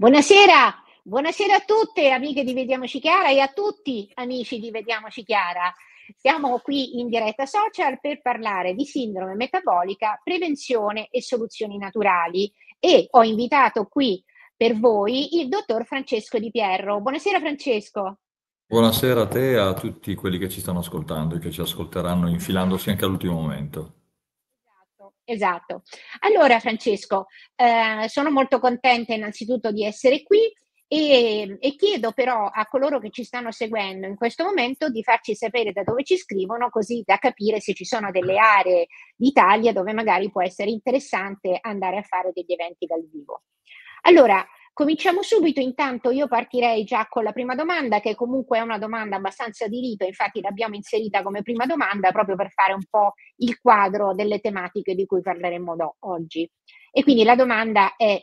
Buonasera, buonasera a tutte amiche di Vediamoci Chiara e a tutti amici di Vediamoci Chiara. Siamo qui in diretta social per parlare di sindrome metabolica, prevenzione e soluzioni naturali e ho invitato qui per voi il dottor Francesco Di Pierro. Buonasera Francesco. Buonasera a te e a tutti quelli che ci stanno ascoltando e che ci ascolteranno infilandosi anche all'ultimo momento esatto. Allora Francesco, eh, sono molto contenta innanzitutto di essere qui e, e, chiedo però a coloro che ci stanno seguendo in questo momento di farci sapere da dove ci scrivono, così da capire se ci sono delle aree d'Italia dove magari può essere interessante andare a fare degli eventi dal vivo. Allora, Cominciamo subito, intanto io partirei già con la prima domanda, che comunque è una domanda abbastanza di rito, infatti l'abbiamo inserita come prima domanda proprio per fare un po' il quadro delle tematiche di cui parleremo do- oggi. E quindi la domanda è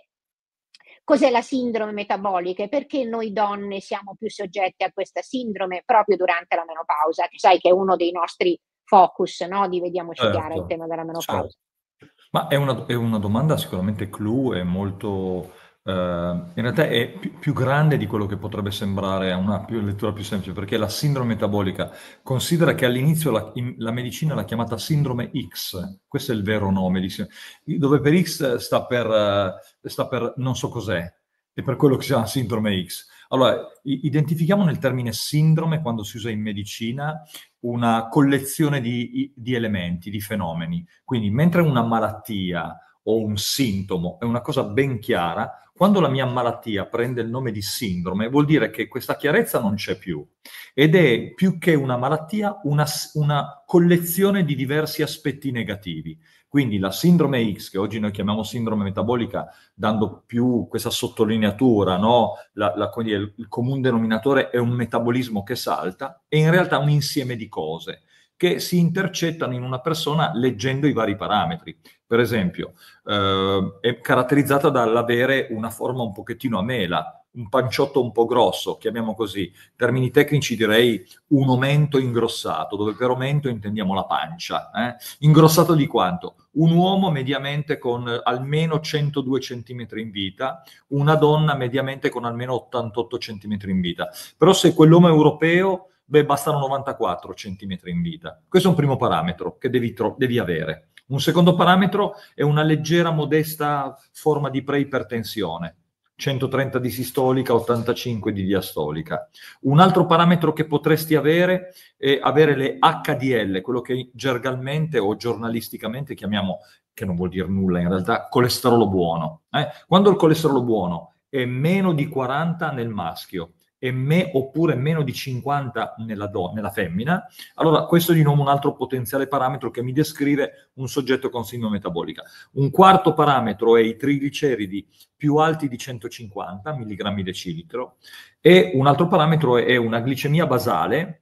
cos'è la sindrome metabolica e perché noi donne siamo più soggette a questa sindrome proprio durante la menopausa, che sai che è uno dei nostri focus, no? Di vediamoci certo, chiaro il tema della menopausa. Certo. Ma è una, è una domanda sicuramente clou, è molto eh, in realtà è più, più grande di quello che potrebbe sembrare a una più, lettura più semplice, perché la sindrome metabolica. Considera che all'inizio la, in, la medicina l'ha chiamata sindrome X, questo è il vero nome, di, dove per X sta per, eh, sta per non so cos'è, e per quello che si chiama sindrome X. Allora, identifichiamo nel termine sindrome, quando si usa in medicina, una collezione di, di, elementi, di fenomeni. Quindi, mentre una malattia o un sintomo è una cosa ben chiara, quando la mia malattia prende il nome di sindrome, vuol dire che questa chiarezza non c'è più ed è più che una malattia una, una collezione di diversi aspetti negativi. Quindi la sindrome X, che oggi noi chiamiamo sindrome metabolica, dando più questa sottolineatura, no? la, la, il, il comune denominatore è un metabolismo che salta, è in realtà un insieme di cose che si intercettano in una persona leggendo i vari parametri. Per esempio, eh, è caratterizzata dall'avere una forma un pochettino a mela, un panciotto un po' grosso, chiamiamo così. Termini tecnici direi un omento ingrossato, dove per omento intendiamo la pancia. Eh? Ingrossato di quanto? Un uomo mediamente con almeno 102 cm in vita, una donna mediamente con almeno 88 cm in vita. Però se quell'uomo europeo Beh, bastano 94 cm in vita. Questo è un primo parametro che devi, tro- devi avere. Un secondo parametro è una leggera, modesta forma di preipertensione, 130 di sistolica, 85 di diastolica. Un altro parametro che potresti avere è avere le HDL, quello che gergalmente o giornalisticamente chiamiamo, che non vuol dire nulla in realtà, colesterolo buono. Eh? Quando il colesterolo buono è meno di 40 nel maschio, e me oppure meno di 50 nella, do, nella femmina, allora questo è di nuovo un altro potenziale parametro che mi descrive un soggetto con sindrome metabolica. Un quarto parametro è i trigliceridi più alti di 150 mg decilitro e un altro parametro è una glicemia basale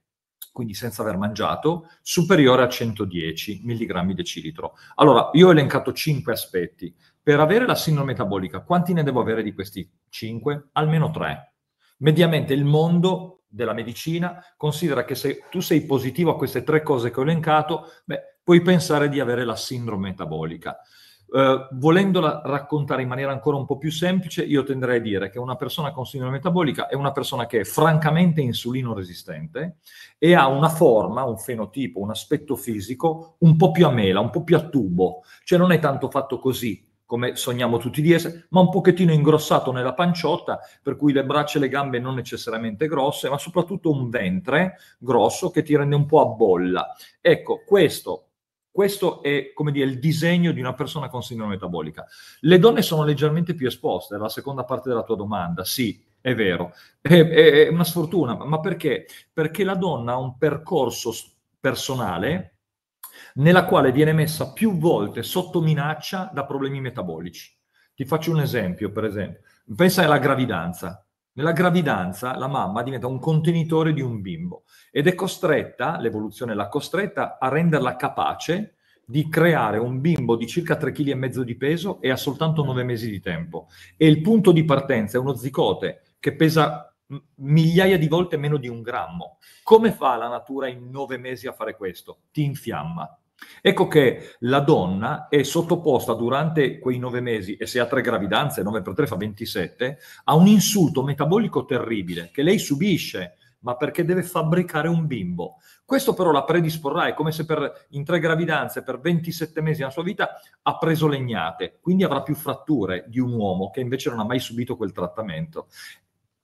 quindi senza aver mangiato, superiore a 110 mg decilitro. Allora, io ho elencato 5 aspetti. Per avere la sindrome metabolica, quanti ne devo avere di questi 5? Almeno 3 Mediamente il mondo della medicina considera che se tu sei positivo a queste tre cose che ho elencato, beh, puoi pensare di avere la sindrome metabolica. Eh, volendola raccontare in maniera ancora un po' più semplice, io tenderei a dire che una persona con sindrome metabolica è una persona che è francamente insulino resistente e ha una forma, un fenotipo, un aspetto fisico un po' più a mela, un po' più a tubo, cioè non è tanto fatto così come sogniamo tutti di essere, ma un pochettino ingrossato nella panciotta, per cui le braccia e le gambe non necessariamente grosse, ma soprattutto un ventre grosso che ti rende un po' a bolla. Ecco, questo, questo è come dire, il disegno di una persona con sindrome metabolica. Le donne sono leggermente più esposte, è la seconda parte della tua domanda, sì. È vero, è, è una sfortuna, ma perché? Perché la donna ha un percorso personale nella quale viene messa più volte sotto minaccia da problemi metabolici. Ti faccio un esempio, per esempio. Pensa alla gravidanza. Nella gravidanza la mamma diventa un contenitore di un bimbo ed è costretta, l'evoluzione l'ha costretta, a renderla capace di creare un bimbo di circa 3,5 kg di peso e ha soltanto 9 mesi di tempo. E il punto di partenza è uno zicote che pesa migliaia di volte meno di un grammo. Come fa la natura in 9 mesi a fare questo? Ti infiamma. Ecco che la donna è sottoposta durante quei nove mesi, e se ha tre gravidanze, 9 per 3 fa 27, a un insulto metabolico terribile che lei subisce, ma perché deve fabbricare un bimbo. Questo però la predisporrà, è come se per, in tre gravidanze, per 27 mesi della sua vita, ha preso legnate, quindi avrà più fratture di un uomo che invece non ha mai subito quel trattamento.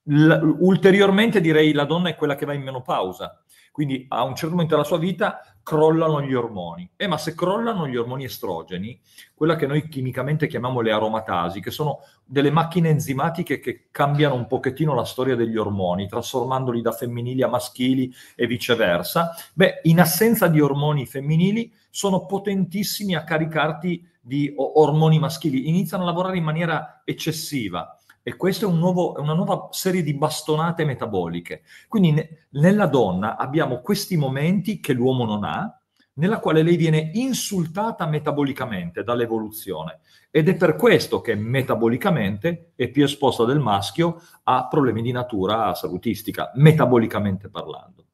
L- ulteriormente direi la donna è quella che va in menopausa, quindi a un certo momento della sua vita crollano gli ormoni. Eh, ma se crollano gli ormoni estrogeni, quella che noi chimicamente chiamiamo le aromatasi, che sono delle macchine enzimatiche che cambiano un pochettino la storia degli ormoni, trasformandoli da femminili a maschili e viceversa, beh, in assenza di ormoni femminili sono potentissimi a caricarti di ormoni maschili, iniziano a lavorare in maniera eccessiva e questa è, un nuovo, è una nuova serie di bastonate metaboliche. Quindi ne, nella donna abbiamo questi momenti che l'uomo non ha, nella quale lei viene insultata metabolicamente dall'evoluzione ed è per questo che metabolicamente è più esposta del maschio a problemi di natura salutistica, metabolicamente parlando.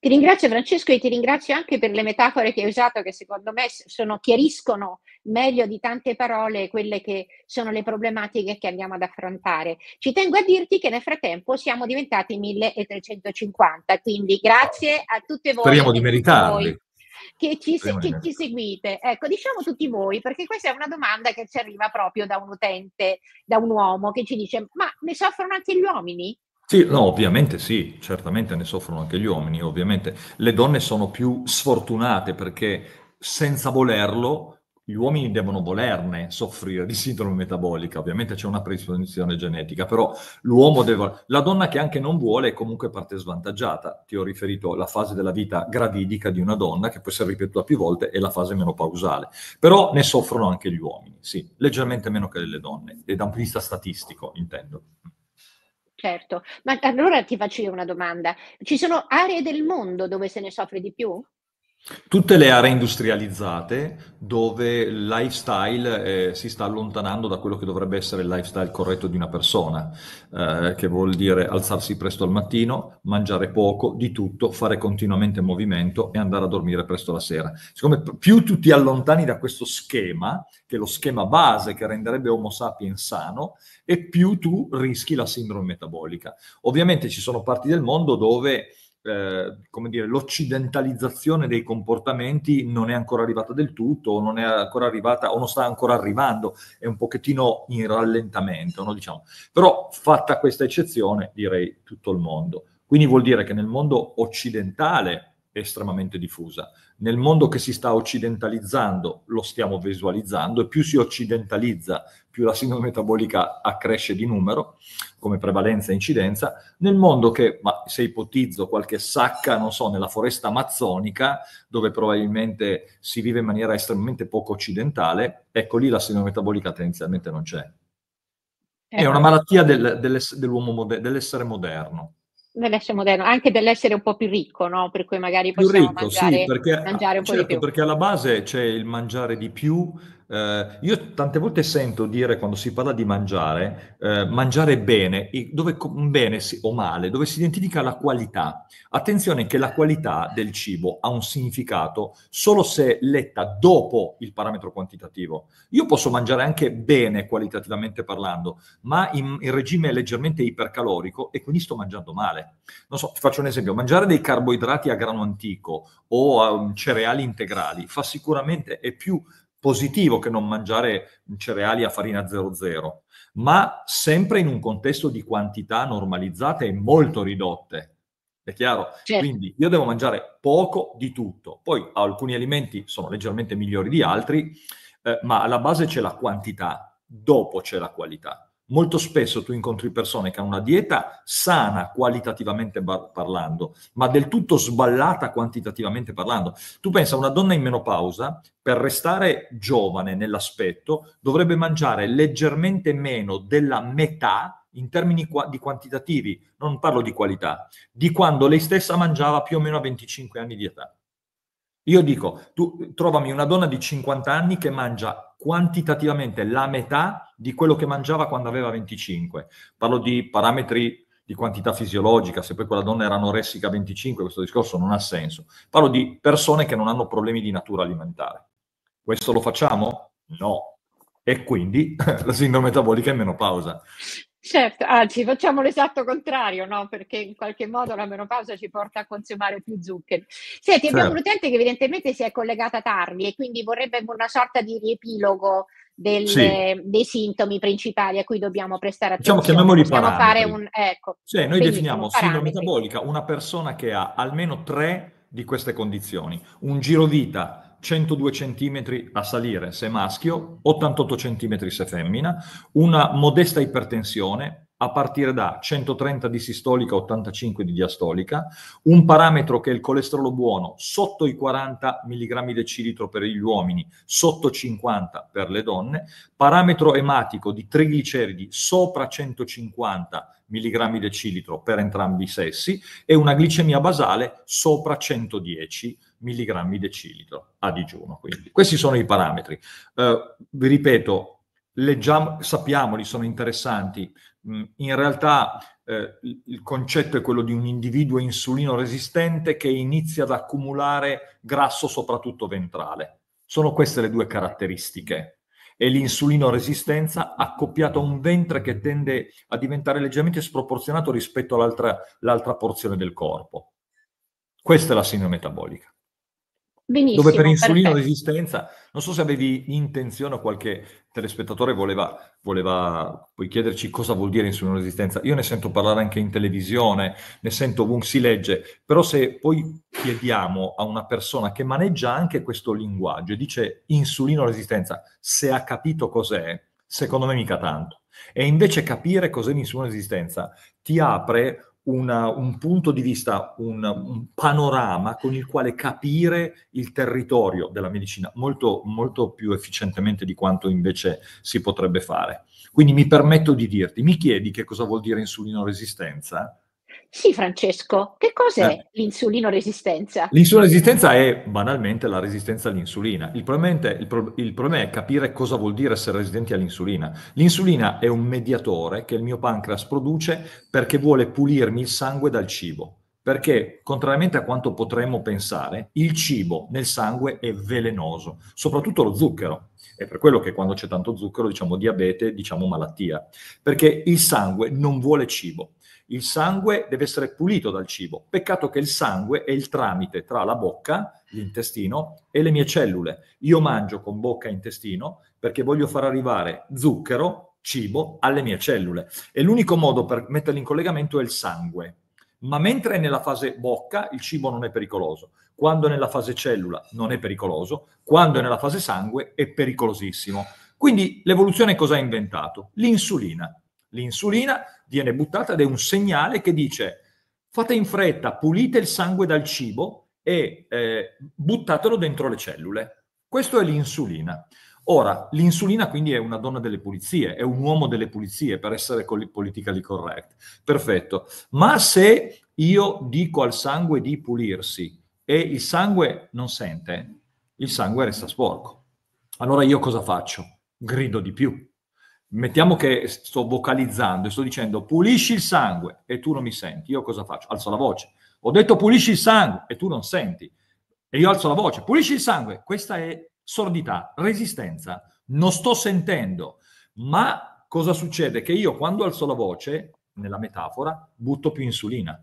Ti ringrazio Francesco e ti ringrazio anche per le metafore che hai usato che secondo me sono, chiariscono meglio di tante parole quelle che sono le problematiche che andiamo ad affrontare. Ci tengo a dirti che nel frattempo siamo diventati 1350, quindi grazie a tutte voi. Speriamo di meritarli. Che ci, che ci, seguite. Ecco, diciamo tutti voi, perché questa è una domanda che ci arriva proprio da un utente, da un uomo che ci dice, ma ne soffrono anche gli uomini? Sì, no, ovviamente sì, certamente ne soffrono anche gli uomini, ovviamente. Le donne sono più sfortunate perché senza volerlo gli uomini devono volerne soffrire di sindrome metabolica, ovviamente c'è una predisposizione genetica, però l'uomo deve... La donna che anche non vuole è comunque parte svantaggiata. Ti ho riferito alla fase della vita gravidica di una donna, che può essere ripetuta più volte, e la fase menopausale. Però ne soffrono anche gli uomini, sì, leggermente meno che le donne, e da un punto di vista statistico, intendo. Certo, ma allora ti faccio io una domanda. Ci sono aree del mondo dove se ne soffre di più? Tutte le aree industrializzate dove il lifestyle eh, si sta allontanando da quello che dovrebbe essere il lifestyle corretto di una persona, eh, che vuol dire alzarsi presto al mattino, mangiare poco, di tutto, fare continuamente movimento e andare a dormire presto la sera. Siccome più tu ti allontani da questo schema, che è lo schema base che renderebbe Homo sapiens sano, e più tu rischi la sindrome metabolica. Ovviamente ci sono parti del mondo dove eh, come dire, l'occidentalizzazione dei comportamenti non è ancora arrivata del tutto, non è ancora arrivata o non sta ancora arrivando, è un pochettino in rallentamento, no? diciamo. Però fatta questa eccezione, direi tutto il mondo. Quindi vuol dire che nel mondo occidentale estremamente diffusa. Nel mondo che si sta occidentalizzando, lo stiamo visualizzando, e più si occidentalizza, più la sindrome metabolica accresce di numero, come prevalenza e incidenza. Nel mondo che, ma se ipotizzo qualche sacca, non so, nella foresta amazzonica, dove probabilmente si vive in maniera estremamente poco occidentale, ecco lì la sindrome metabolica tendenzialmente non c'è. È una ecco. malattia del, dell'ess- dell'uomo mode- dell'essere moderno dell'essere moderno, anche dell'essere un po' più ricco, no? Per cui magari possiamo più ricco, mangiare, sì, perché, mangiare un certo, po' di certo, più. Perché alla base c'è il mangiare di più, eh, io tante volte sento dire quando si parla di mangiare, eh, mangiare bene, dove, bene o male, dove si identifica la qualità. Attenzione che la qualità del cibo ha un significato solo se letta dopo il parametro quantitativo. Io posso mangiare anche bene qualitativamente parlando, ma in, in regime leggermente ipercalorico e quindi sto mangiando male. Non so, ti faccio un esempio, mangiare dei carboidrati a grano antico o um, cereali integrali fa sicuramente, è più positivo che non mangiare cereali a farina 00, ma sempre in un contesto di quantità normalizzate e molto ridotte. È chiaro? Certo. Quindi io devo mangiare poco di tutto. Poi alcuni alimenti sono leggermente migliori di altri, eh, ma alla base c'è la quantità, dopo c'è la qualità. Molto spesso tu incontri persone che hanno una dieta sana qualitativamente bar- parlando, ma del tutto sballata quantitativamente parlando. Tu pensa, una donna in menopausa, per restare giovane nell'aspetto, dovrebbe mangiare leggermente meno della metà in termini qua- di quantitativi, non parlo di qualità, di quando lei stessa mangiava più o meno a 25 anni di età. Io dico, tu trovami una donna di 50 anni che mangia quantitativamente la metà di quello che mangiava quando aveva 25. Parlo di parametri di quantità fisiologica, se poi quella donna era anoressica a 25, questo discorso non ha senso. Parlo di persone che non hanno problemi di natura alimentare. Questo lo facciamo? No. E quindi la sindrome metabolica è menopausa. Certo, anzi facciamo l'esatto contrario, no? Perché in qualche modo la menopausa ci porta a consumare più zuccheri. Senti, certo. un utente che evidentemente si è collegata tardi e quindi vorrebbe una sorta di riepilogo delle, sì. dei sintomi principali a cui dobbiamo prestare diciamo attenzione. Diciamo, chiamiamoli parametri. Fare un, ecco, cioè, noi definiamo diciamo sindrome metabolica una persona che ha almeno tre di queste condizioni. Un giro vita 102 cm a salire se maschio, 88 cm se femmina, una modesta ipertensione, a partire da 130 di sistolica, 85 di diastolica, un parametro che è il colesterolo buono sotto i 40 mg decilitro per gli uomini, sotto 50 per le donne, parametro ematico di trigliceridi sopra 150 mg decilitro per entrambi i sessi e una glicemia basale sopra 110 mg decilitro a digiuno. Quindi. Questi sono i parametri. Eh, vi ripeto, leggiamo, sappiamoli, sono interessanti. Mm, in realtà eh, il concetto è quello di un individuo insulino resistente che inizia ad accumulare grasso soprattutto ventrale. Sono queste le due caratteristiche. E l'insulino resistenza accoppiato a un ventre che tende a diventare leggermente sproporzionato rispetto all'altra porzione del corpo. Questa è la sindrome metabolica. Benissimo, dove per insulino perfetto. resistenza, non so se avevi intenzione o qualche telespettatore voleva, voleva puoi chiederci cosa vuol dire insulino resistenza. Io ne sento parlare anche in televisione, ne sento ovunque si legge, però se poi chiediamo a una persona che maneggia anche questo linguaggio e dice insulino resistenza, se ha capito cos'è, secondo me mica tanto. E invece capire cos'è l'insulino resistenza ti apre una, un punto di vista, un, un, panorama con il quale capire il territorio della medicina molto, molto più efficientemente di quanto invece si potrebbe fare. Quindi mi permetto di dirti, mi chiedi che cosa vuol dire insulino resistenza? Sì, Francesco, che cos'è eh. l'insulino resistenza? L'insulino resistenza è banalmente la resistenza all'insulina. Il, il, pro- il problema è capire cosa vuol dire essere resistenti all'insulina. L'insulina è un mediatore che il mio pancreas produce perché vuole pulirmi il sangue dal cibo perché contrariamente a quanto potremmo pensare, il cibo nel sangue è velenoso, soprattutto lo zucchero. È per quello che quando c'è tanto zucchero diciamo diabete, diciamo malattia, perché il sangue non vuole cibo. Il sangue deve essere pulito dal cibo. Peccato che il sangue è il tramite tra la bocca, l'intestino e le mie cellule. Io mangio con bocca e intestino perché voglio far arrivare zucchero, cibo alle mie cellule. E l'unico modo per metterli in collegamento è il sangue. Ma mentre è nella fase bocca il cibo non è pericoloso, quando è nella fase cellula non è pericoloso, quando è nella fase sangue è pericolosissimo. Quindi l'evoluzione cosa ha inventato? L'insulina. L'insulina viene buttata ed è un segnale che dice fate in fretta, pulite il sangue dal cibo e eh, buttatelo dentro le cellule. Questo è l'insulina. Ora, l'insulina quindi è una donna delle pulizie, è un uomo delle pulizie per essere politically correct. Perfetto. Ma se io dico al sangue di pulirsi e il sangue non sente, il sangue resta sporco. Allora io cosa faccio? Grido di più mettiamo che sto vocalizzando e sto dicendo pulisci il sangue e tu non mi senti, io cosa faccio? Alzo la voce. Ho detto pulisci il sangue e tu non senti. E io alzo la voce, pulisci il sangue. Questa è sordità, resistenza. Non sto sentendo. Ma cosa succede? Che io quando alzo la voce, nella metafora, butto più insulina.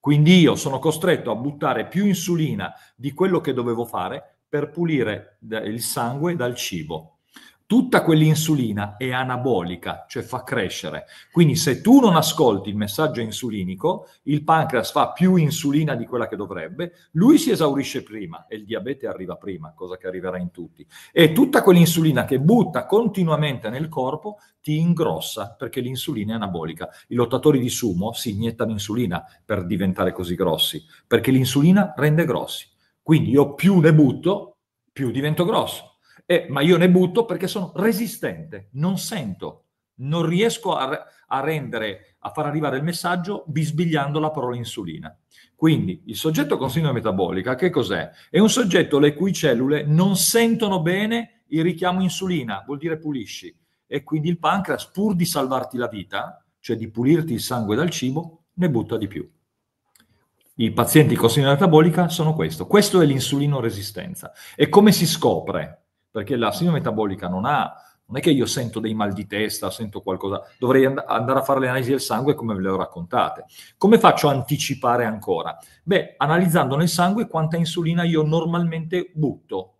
Quindi io sono costretto a buttare più insulina di quello che dovevo fare per pulire il sangue dal cibo tutta quell'insulina è anabolica, cioè fa crescere. Quindi se tu non ascolti il messaggio insulinico, il pancreas fa più insulina di quella che dovrebbe, lui si esaurisce prima e il diabete arriva prima, cosa che arriverà in tutti. E tutta quell'insulina che butta continuamente nel corpo ti ingrossa perché l'insulina è anabolica. I lottatori di sumo si iniettano insulina per diventare così grossi, perché l'insulina rende grossi. Quindi io più ne butto, più divento grosso eh, ma io ne butto perché sono resistente, non sento, non riesco a, a, rendere, a far arrivare il messaggio bisbigliando la parola insulina. Quindi il soggetto con sindrome metabolica che cos'è? È un soggetto le cui cellule non sentono bene il richiamo insulina, vuol dire pulisci, e quindi il pancreas pur di salvarti la vita, cioè di pulirti il sangue dal cibo, ne butta di più. I pazienti con sindrome metabolica sono questo. Questo è l'insulino resistenza. E come si scopre? perché la sindrome metabolica non ha, non è che io sento dei mal di testa, sento qualcosa, dovrei and- andare a fare le analisi del sangue come ve le ho raccontate. Come faccio a anticipare ancora? Beh, analizzando nel sangue quanta insulina io normalmente butto.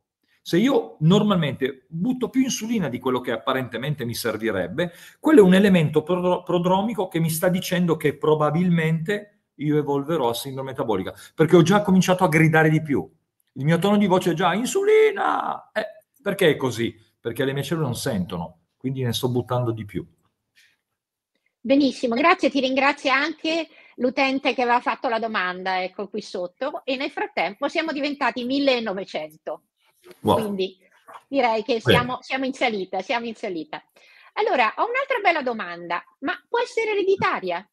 Se io normalmente butto più insulina di quello che apparentemente mi servirebbe, quello è un elemento pro- prodromico che mi sta dicendo che probabilmente io evolverò a sindrome metabolica, perché ho già cominciato a gridare di più. Il mio tono di voce è già insulina! Eh, perché è così? Perché le mie cellule non sentono, quindi ne sto buttando di più. Benissimo, grazie, ti ringrazio anche l'utente che aveva fatto la domanda, ecco qui sotto, e nel frattempo siamo diventati 1900. Wow. Quindi direi che siamo, siamo, in salita, siamo in salita. Allora, ho un'altra bella domanda, ma può essere ereditaria?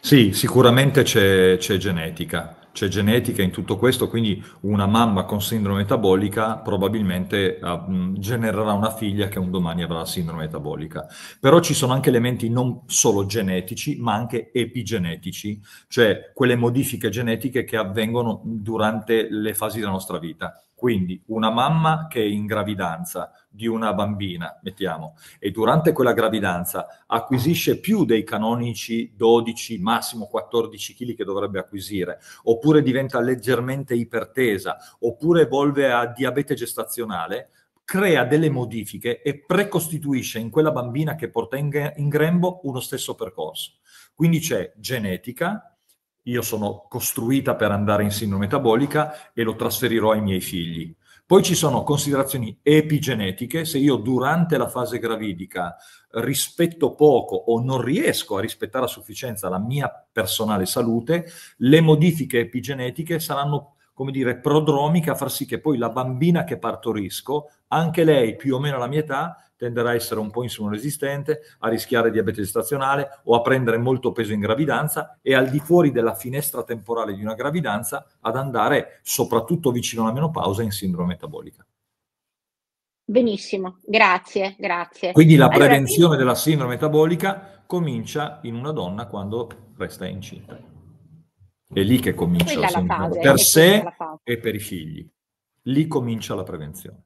Sì, sicuramente c'è, c'è genetica c'è genetica in tutto questo, quindi una mamma con sindrome metabolica probabilmente uh, genererà una figlia che un domani avrà la sindrome metabolica. Però ci sono anche elementi non solo genetici, ma anche epigenetici, cioè quelle modifiche genetiche che avvengono durante le fasi della nostra vita quindi una mamma che è in gravidanza di una bambina, mettiamo, e durante quella gravidanza acquisisce più dei canonici 12, massimo 14 kg che dovrebbe acquisire, oppure diventa leggermente ipertesa, oppure evolve a diabete gestazionale, crea delle modifiche e precostituisce in quella bambina che porta in, grembo uno stesso percorso. Quindi c'è genetica, io sono costruita per andare in sindrome metabolica e lo trasferirò ai miei figli. Poi ci sono considerazioni epigenetiche, se io durante la fase gravidica rispetto poco o non riesco a rispettare a sufficienza la mia personale salute, le modifiche epigenetiche saranno come dire, prodromica a far sì che poi la bambina che partorisco, anche lei più o meno alla mia età, tenderà a essere un po' resistente, a rischiare diabete gestazionale o a prendere molto peso in gravidanza e al di fuori della finestra temporale di una gravidanza ad andare soprattutto vicino alla menopausa in sindrome metabolica. Benissimo, grazie, grazie. Quindi la prevenzione allora, della sindrome metabolica comincia in una donna quando resta incinta. È lì che comincia la sindrome, per sé e per i figli. Lì comincia la prevenzione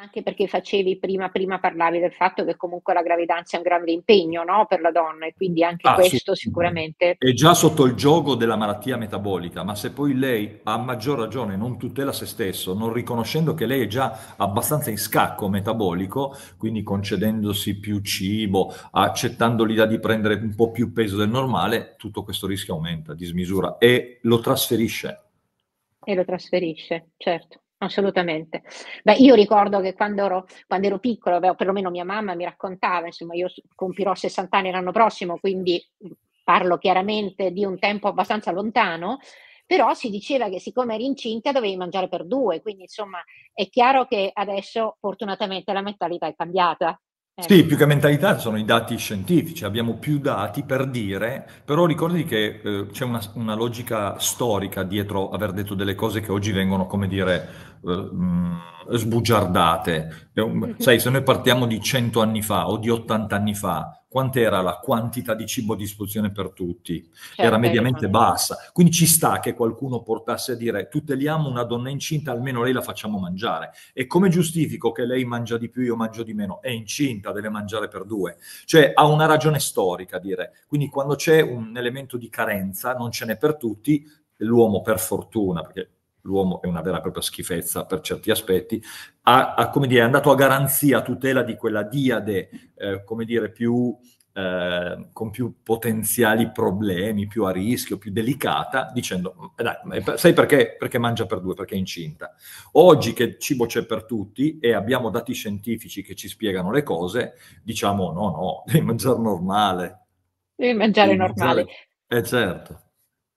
anche perché facevi prima, prima parlavi del fatto che comunque la gravidanza è un grande impegno no? per la donna e quindi anche ah, questo sì. sicuramente... È già sotto il gioco della malattia metabolica, ma se poi lei a maggior ragione non tutela se stesso, non riconoscendo che lei è già abbastanza in scacco metabolico, quindi concedendosi più cibo, accettando l'idea di prendere un po' più peso del normale, tutto questo rischio aumenta di smisura e lo trasferisce. E lo trasferisce, certo. Assolutamente. Beh, io ricordo che quando ero, quando ero piccola, beh, perlomeno mia mamma mi raccontava, insomma, io compirò 60 anni l'anno prossimo, quindi parlo chiaramente di un tempo abbastanza lontano, però si diceva che siccome eri incinta dovevi mangiare per due, quindi insomma è chiaro che adesso fortunatamente la mentalità è cambiata. Eh. Sì, più che mentalità sono i dati scientifici, abbiamo più dati per dire, però ricordi che eh, c'è una, una, logica storica dietro aver detto delle cose che oggi vengono, come dire, eh, sbugiardate. Mhm. Sai, se noi partiamo di 100 anni fa o di 80 anni fa, quant'era la quantità di cibo a disposizione per tutti? Certo, Era mediamente certo. bassa. Quindi ci sta che qualcuno portasse a dire tuteliamo una donna incinta, almeno lei la facciamo mangiare. E come giustifico che lei mangia di più, io mangio di meno? È incinta, deve mangiare per due. Cioè ha una ragione storica dire. Quindi quando c'è un elemento di carenza, non ce n'è per tutti, l'uomo per fortuna, perché l'uomo è una vera e propria schifezza per certi aspetti, ha, ha, dire, è andato a garanzia, a tutela di quella diade, eh, come dire, più, eh, con più potenziali problemi, più a rischio, più delicata, dicendo, eh, dai, sai perché? Perché mangia per due, perché è incinta. Oggi che cibo c'è per tutti e abbiamo dati scientifici che ci spiegano le cose, diciamo no, no, devi mangiare normale. Devi mangiare devi normale. Mangiare... Eh certo.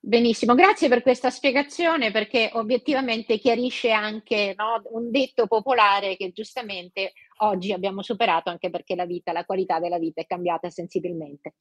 Benissimo, grazie per questa spiegazione perché obiettivamente chiarisce anche no, un detto popolare che giustamente oggi abbiamo superato anche perché la vita, la qualità della vita è cambiata sensibilmente.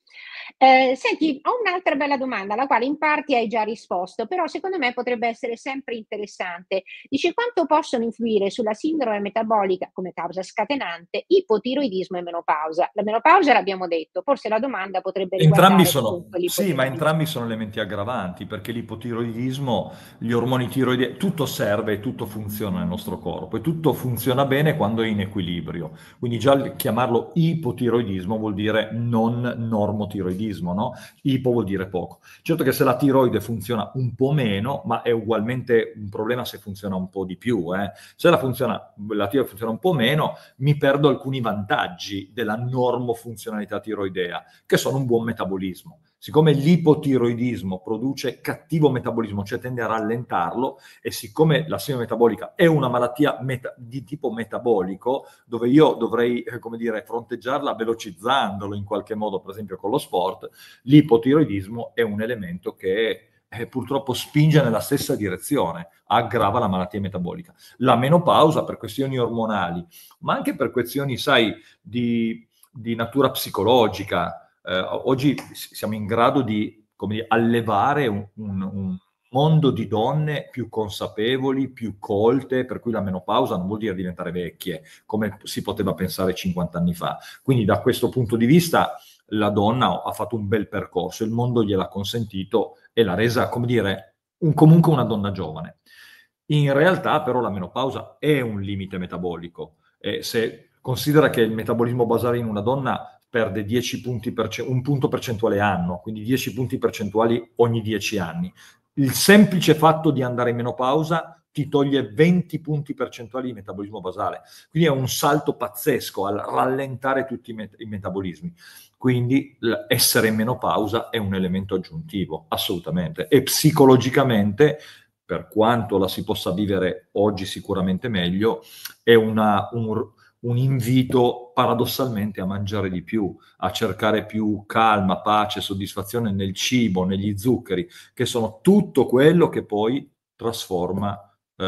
Eh, senti, ho un'altra bella domanda alla quale in parte hai già risposto, però secondo me potrebbe essere sempre interessante. Dice quanto possono influire sulla sindrome metabolica come causa scatenante ipotiroidismo e menopausa? La menopausa l'abbiamo detto, forse la domanda potrebbe entrambi sono Sì, ma entrambi sono elementi aggravanti perché l'ipotiroidismo, gli ormoni tiroidei, tutto serve e tutto funziona nel nostro corpo e tutto funziona bene quando è in equilibrio equilibrio. Quindi già chiamarlo ipotiroidismo vuol dire non normotiroidismo, no? Ipo vuol dire poco. Certo che se la tiroide funziona un po' meno, ma è ugualmente un problema se funziona un po' di più. Eh? Se la, funziona, la tiroide funziona un po' meno, mi perdo alcuni vantaggi della normofunzionalità tiroidea, che sono un buon metabolismo siccome l'ipotiroidismo produce cattivo metabolismo, cioè tende a rallentarlo, e siccome la sindrome metabolica è una malattia meta- di tipo metabolico, dove io dovrei, eh, come dire, fronteggiarla velocizzandolo in qualche modo, per esempio con lo sport, l'ipotiroidismo è un elemento che eh, purtroppo spinge nella stessa direzione, aggrava la malattia metabolica. La menopausa per questioni ormonali, ma anche per questioni, sai, di, di natura psicologica, eh, oggi siamo in grado di dire, allevare un, un, un mondo di donne più consapevoli, più colte, per cui la menopausa non vuol dire diventare vecchie, come si poteva pensare 50 anni fa. Quindi da questo punto di vista la donna ha fatto un bel percorso, il mondo gliel'ha consentito e l'ha resa, come dire, un, comunque una donna giovane. In realtà però la menopausa è un limite metabolico. E se considera che il metabolismo basale in una donna perde 10 punti perce- un punto percentuale anno, quindi 10 punti percentuali ogni 10 anni. Il semplice fatto di andare in menopausa ti toglie 20 punti percentuali di metabolismo basale. Quindi è un salto pazzesco al rallentare tutti i, met- i metabolismi. Quindi essere in menopausa è un elemento aggiuntivo, assolutamente. E psicologicamente, per quanto la si possa vivere oggi sicuramente meglio, è una, un, un invito paradossalmente a mangiare di più, a cercare più calma, pace, soddisfazione nel cibo, negli zuccheri, che sono tutto quello che poi trasforma, eh,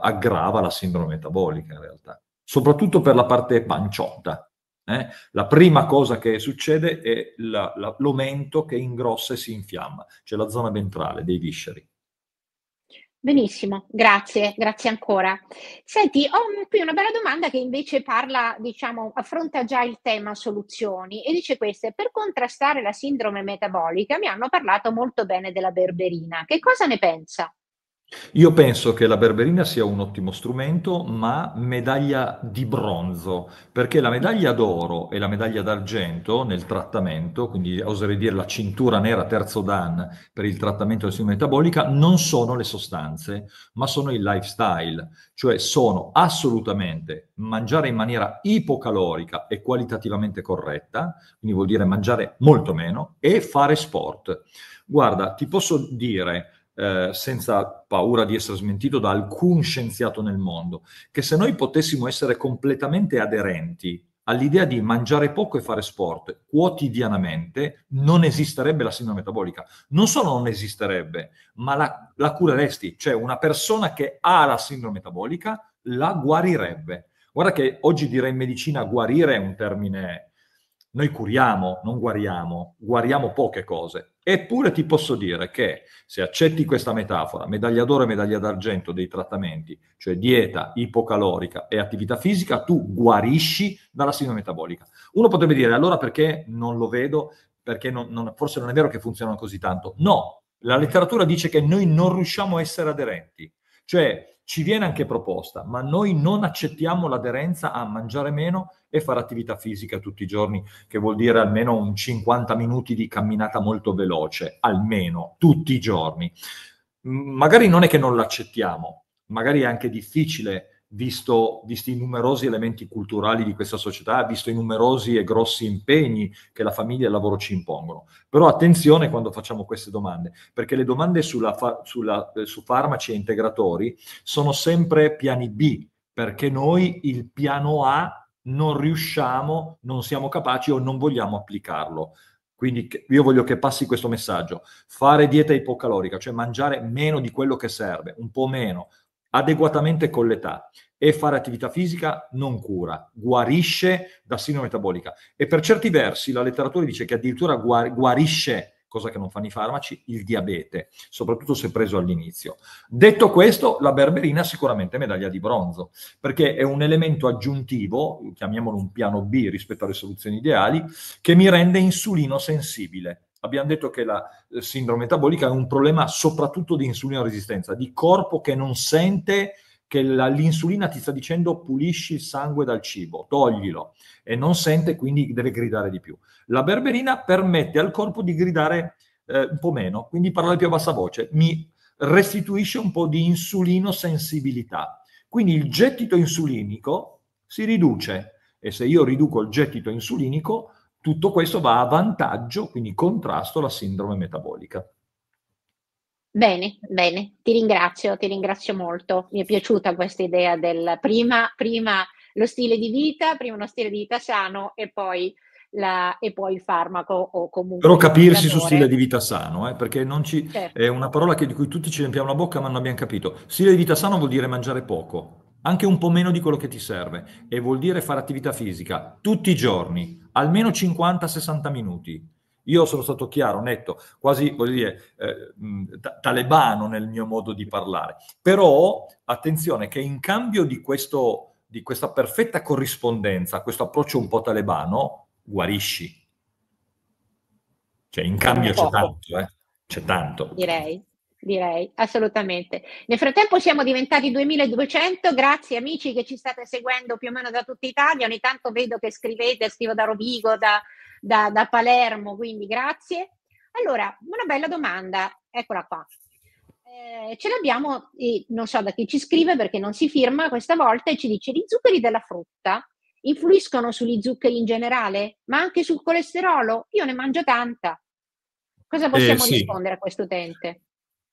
aggrava la sindrome metabolica in realtà, soprattutto per la parte panciotta. Eh? La prima cosa che succede è la, la, l'omento che ingrossa e si infiamma, cioè la zona ventrale dei visceri. Benissimo, grazie, grazie ancora. Senti, ho qui una bella domanda che invece parla, diciamo, affronta già il tema soluzioni e dice queste, per contrastare la sindrome metabolica mi hanno parlato molto bene della berberina, che cosa ne pensa? Io penso che la berberina sia un ottimo strumento, ma medaglia di bronzo, perché la medaglia d'oro e la medaglia d'argento nel trattamento, quindi oserei dire la cintura nera terzo dan per il trattamento del sindrome metabolica, non sono le sostanze, ma sono il lifestyle, cioè sono assolutamente mangiare in maniera ipocalorica e qualitativamente corretta, quindi vuol dire mangiare molto meno, e fare sport. Guarda, ti posso dire eh, senza paura di essere smentito da alcun scienziato nel mondo, che se noi potessimo essere completamente aderenti all'idea di mangiare poco e fare sport quotidianamente, non esisterebbe la sindrome metabolica. Non solo non esisterebbe, ma la, la cureresti. Cioè una persona che ha la sindrome metabolica la guarirebbe. Guarda che oggi direi in medicina guarire è un termine... Noi curiamo, non guariamo, guariamo poche cose, Eppure ti posso dire che se accetti questa metafora, medaglia d'oro e medaglia d'argento dei trattamenti, cioè dieta ipocalorica e attività fisica, tu guarisci dalla sindrome metabolica. Uno potrebbe dire allora perché non lo vedo, perché non, non, forse non è vero che funzionano così tanto. No, la letteratura dice che noi non riusciamo a essere aderenti. Cioè, ci viene anche proposta, ma noi non accettiamo l'aderenza a mangiare meno e fare attività fisica tutti i giorni, che vuol dire almeno un 50 minuti di camminata molto veloce, almeno tutti i giorni. Magari non è che non l'accettiamo, magari è anche difficile Visto, visto, i numerosi elementi culturali di questa società, visto i numerosi e grossi impegni che la famiglia e il lavoro ci impongono. Però attenzione quando facciamo queste domande, perché le domande sulla, sulla, eh, su farmaci e integratori sono sempre piani B, perché noi il piano A non riusciamo, non siamo capaci o non vogliamo applicarlo. Quindi io voglio che passi questo messaggio. Fare dieta ipocalorica, cioè mangiare meno di quello che serve, un po' meno, adeguatamente con l'età e fare attività fisica non cura, guarisce da sindrome metabolica. E per certi versi la letteratura dice che addirittura guarisce, cosa che non fanno i farmaci, il diabete, soprattutto se preso all'inizio. Detto questo, la berberina sicuramente medaglia di bronzo, perché è un elemento aggiuntivo, chiamiamolo un piano B rispetto alle soluzioni ideali, che mi rende insulino sensibile abbiamo detto che la eh, sindrome metabolica è un problema soprattutto di insulina resistenza, di corpo che non sente che la, l'insulina ti sta dicendo pulisci il sangue dal cibo, toglilo e non sente, quindi deve gridare di più. La berberina permette al corpo di gridare eh, un po' meno, quindi parlare più a bassa voce, mi restituisce un po' di insulinosensibilità. Quindi il gettito insulinico si riduce e se io riduco il gettito insulinico tutto questo va a vantaggio, quindi contrasto alla sindrome metabolica. Bene, bene, ti ringrazio, ti ringrazio molto. Mi è piaciuta questa idea del prima, prima lo stile di vita, prima uno stile di vita sano e poi la, e poi il farmaco o comunque... Però capirsi su stile di vita sano, eh, perché non ci, certo. è una parola che, di cui tutti ci riempiamo la bocca ma non abbiamo capito. Stile di vita sano vuol dire mangiare poco, anche un po' meno di quello che ti serve, e vuol dire fare attività fisica tutti i giorni, almeno 50-60 minuti. Io sono stato chiaro, netto, quasi voglio dire, eh, mm, talebano nel mio modo di parlare. Però attenzione che in cambio di, questo, di questa perfetta corrispondenza, questo approccio un po' talebano, guarisci. Cioè in cambio c'è tanto, eh? c'è tanto. Direi direi, assolutamente. Nel frattempo siamo diventati 2200, grazie amici che ci state seguendo più o meno da tutta Italia, ogni tanto vedo che scrivete, scrivo da Rovigo, da, da, da Palermo, quindi grazie. Allora, una bella domanda, eccola qua. Eh, ce l'abbiamo, non so da chi ci scrive perché non si firma questa volta e ci dice gli zuccheri della frutta influiscono sugli zuccheri in generale, ma anche sul colesterolo? Io ne mangio tanta. Cosa eh, possiamo eh, sì. rispondere a questo utente?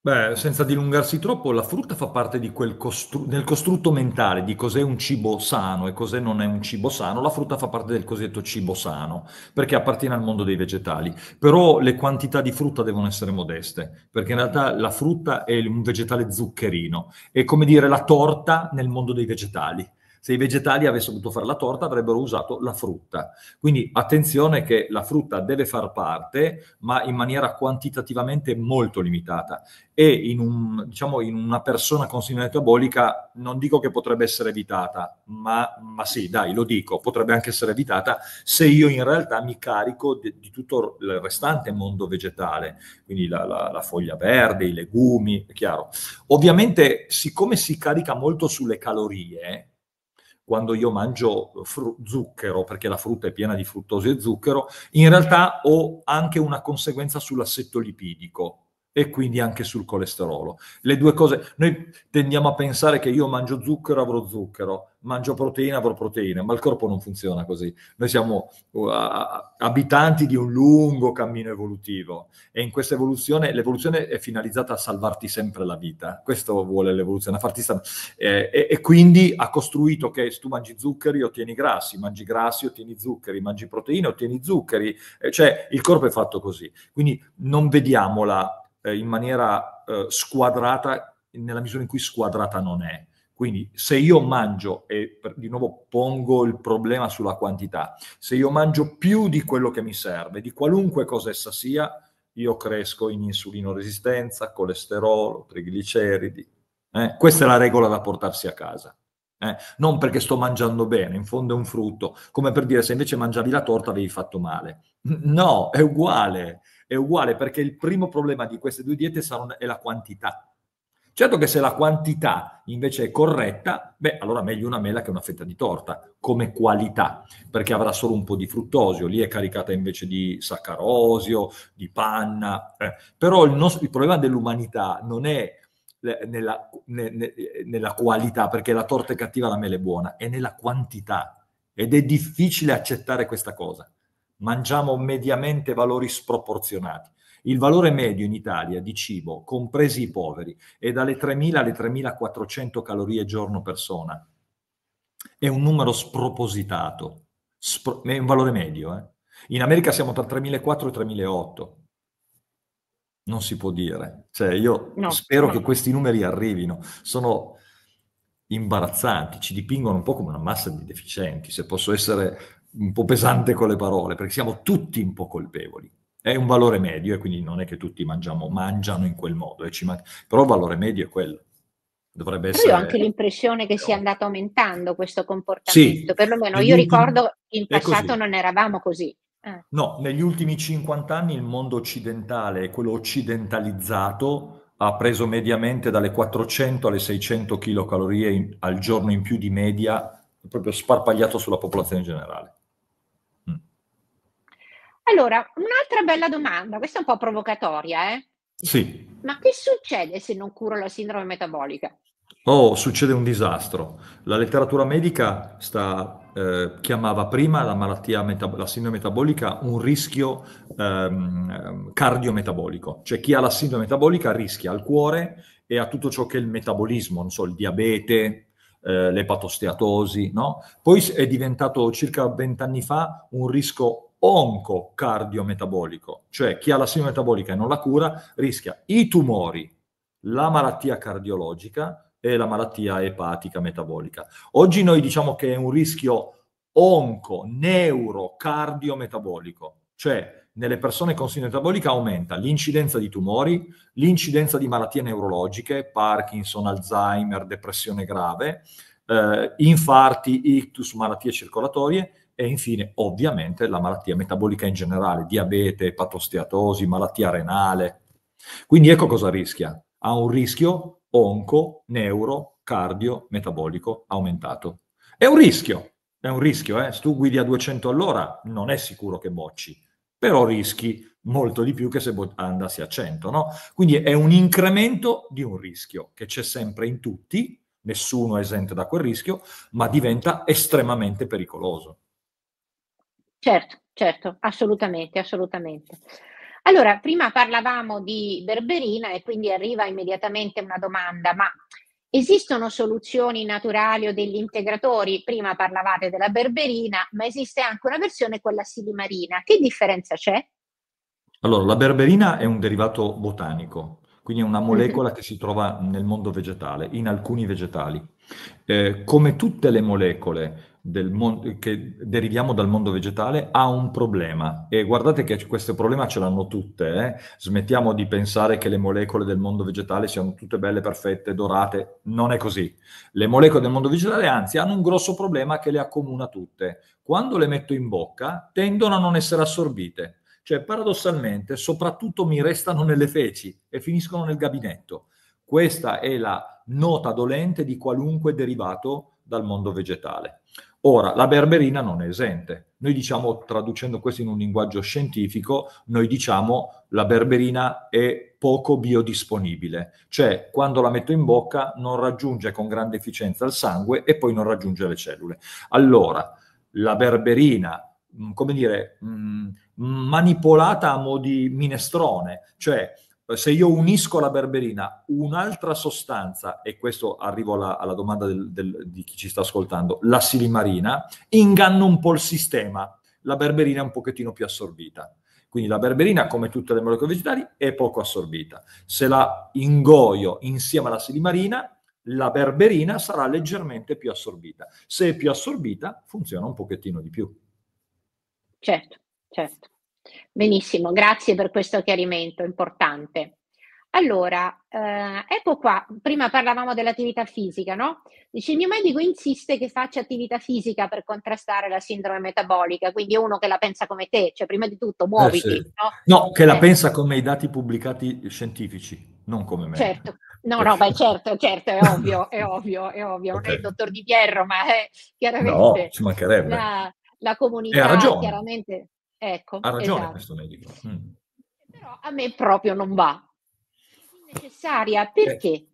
Beh, senza dilungarsi troppo, la frutta fa parte di quel costru- del costrutto mentale di cos'è un cibo sano e cos'è non è un cibo sano. La frutta fa parte del cosiddetto cibo sano, perché appartiene al mondo dei vegetali. Però le quantità di frutta devono essere modeste, perché in realtà la frutta è un vegetale zuccherino, è come dire la torta nel mondo dei vegetali se i vegetali avessero potuto fare la torta avrebbero usato la frutta. Quindi attenzione che la frutta deve far parte, ma in maniera quantitativamente molto limitata. E in, un, diciamo, in una persona con sindrome metabolica non dico che potrebbe essere evitata, ma, ma, sì, dai, lo dico, potrebbe anche essere evitata se io in realtà mi carico di, di tutto il restante mondo vegetale, quindi la, la, la foglia verde, i legumi, è chiaro. Ovviamente, siccome si carica molto sulle calorie, quando io mangio fru- zucchero, perché la frutta è piena di fruttosio e zucchero, in realtà ho anche una conseguenza sull'assetto lipidico e quindi anche sul colesterolo. Le due cose, noi tendiamo a pensare che io mangio zucchero, avrò zucchero, mangio proteina, avrò proteine, ma il corpo non funziona così. Noi siamo uh, abitanti di un lungo cammino evolutivo e in questa evoluzione l'evoluzione è finalizzata a salvarti sempre la vita, questo vuole l'evoluzione, a farti stare. Eh, e, e, quindi ha costruito che se tu mangi zuccheri ottieni grassi, mangi grassi ottieni zuccheri, mangi proteine ottieni zuccheri, eh, cioè il corpo è fatto così. Quindi non vediamola eh, in maniera eh, squadrata nella misura in cui squadrata non è. Quindi se io mangio, e di nuovo pongo il problema sulla quantità, se io mangio più di quello che mi serve, di qualunque cosa essa sia, io cresco in insulino resistenza, colesterolo, trigliceridi. Eh? Questa è la regola da portarsi a casa. Eh? Non perché sto mangiando bene, in fondo è un frutto, come per dire se invece mangiavi la torta avevi fatto male. No, è uguale è uguale perché il primo problema di queste due diete saranno, è la quantità. Certo che se la quantità invece è corretta, beh, allora meglio una mela che una fetta di torta, come qualità, perché avrà solo un po' di fruttosio, lì è caricata invece di saccarosio, di panna. Eh. Però il, nostro, il problema dell'umanità non è nella, ne, ne, nella, qualità, perché la torta è cattiva, la mela è buona, è nella quantità. Ed è difficile accettare questa cosa mangiamo mediamente valori sproporzionati. Il valore medio in Italia di cibo, compresi i poveri, è dalle 3.000 alle 3.400 calorie giorno persona. È un numero spropositato, Spro- è un valore medio. Eh? In America siamo tra 3.400 e 3.800. Non si può dire. Cioè, io no, spero no. che questi numeri arrivino. Sono imbarazzanti, ci dipingono un po' come una massa di deficienti. Se posso essere un po' pesante con le parole, perché siamo tutti un po' colpevoli. È un valore medio e quindi non è che tutti mangiamo, mangiano in quel modo, e man... però il valore medio è quello. Dovrebbe essere... Io ho anche l'impressione che sia andato aumentando questo comportamento, sì, perlomeno io ricordo che in passato non eravamo così. Eh. No, negli ultimi 50 anni il mondo occidentale, quello occidentalizzato, ha preso mediamente dalle 400 alle 600 kcal al giorno in più di media, proprio sparpagliato sulla popolazione generale. Allora, un'altra bella domanda, questa è un po' provocatoria, eh? Sì. Ma che succede se non curo la sindrome metabolica? Oh, succede un disastro. La letteratura medica sta, eh, chiamava prima la malattia, metab- la sindrome metabolica, un rischio ehm, cardiometabolico. Cioè chi ha la sindrome metabolica rischia al cuore e a tutto ciò che è il metabolismo, non so, il diabete, eh, l'epatosteatosi, no? Poi è diventato circa vent'anni fa un rischio oncocardiometabolico, cioè chi ha la sindrome metabolica e non la cura rischia i tumori, la malattia cardiologica e la malattia epatica metabolica. Oggi noi diciamo che è un rischio onco-neurocardiometabolico, cioè nelle persone con sindrome metabolica aumenta l'incidenza di tumori, l'incidenza di malattie neurologiche, Parkinson, Alzheimer, depressione grave, eh, infarti, ictus, malattie circolatorie e infine ovviamente la malattia metabolica in generale, diabete, patosteatosi, malattia renale. Quindi ecco cosa rischia. Ha un rischio onco, neuro, cardio, metabolico aumentato. È un rischio, è un rischio, eh? se tu guidi a 200 all'ora non è sicuro che bocci, però rischi molto di più che se andassi a 100, no? Quindi è un incremento di un rischio che c'è sempre in tutti, nessuno è esente da quel rischio, ma diventa estremamente pericoloso. Certo, certo, assolutamente, assolutamente. Allora, prima parlavamo di berberina e quindi arriva immediatamente una domanda, ma esistono soluzioni naturali o degli integratori? Prima parlavate della berberina, ma esiste anche una versione con la silimarina. Che differenza c'è? Allora, la berberina è un derivato botanico, quindi è una mhm. molecola che si trova nel mondo vegetale, in alcuni vegetali. Eh, come tutte le molecole mondo, che deriviamo dal mondo vegetale ha un problema e guardate che questo problema ce l'hanno tutte, eh? smettiamo di pensare che le molecole del mondo vegetale siano tutte belle, perfette, dorate, non è così. Le molecole del mondo vegetale anzi hanno un grosso problema che le accomuna tutte, quando le metto in bocca tendono a non essere assorbite, cioè paradossalmente soprattutto mi restano nelle feci e finiscono nel gabinetto. Questa è la nota dolente di qualunque derivato dal mondo vegetale. Ora, la berberina non è esente. Noi diciamo, traducendo questo in un linguaggio scientifico, noi diciamo la berberina è poco biodisponibile, cioè quando la metto in bocca non raggiunge con grande efficienza il sangue e poi non raggiunge le cellule. Allora, la berberina, mm, come dire, mm, manipolata a mo' di minestrone, cioè se io unisco alla berberina un'altra sostanza, e questo arrivo alla, alla domanda del, del, di chi ci sta ascoltando, la silimarina, inganno un po' il sistema, la berberina è un pochettino più assorbita. Quindi la berberina, come tutte le molecole vegetali, è poco assorbita. Se la ingoio insieme alla silimarina, la berberina sarà leggermente più assorbita. Se è più assorbita, funziona un pochettino di più. Certo, certo. Benissimo, grazie per questo chiarimento importante. Allora, eh, ecco qua, prima parlavamo dell'attività fisica, no? Dice il mio medico insiste che faccia attività fisica per contrastare la sindrome metabolica, quindi è uno che la pensa come te, cioè prima di tutto muoviti. Eh sì. no? no? che la eh. pensa come i dati pubblicati scientifici, non come me. Certo, no, eh. no, beh, certo, certo, è ovvio, è ovvio, è ovvio, okay. non è il dottor Di Pierro, ma è chiaramente... No, ci mancherebbe. La, la comunità chiaramente Ecco, ha ragione esatto. questo medico. Mm. Però a me proprio non va. È necessaria eh. perché?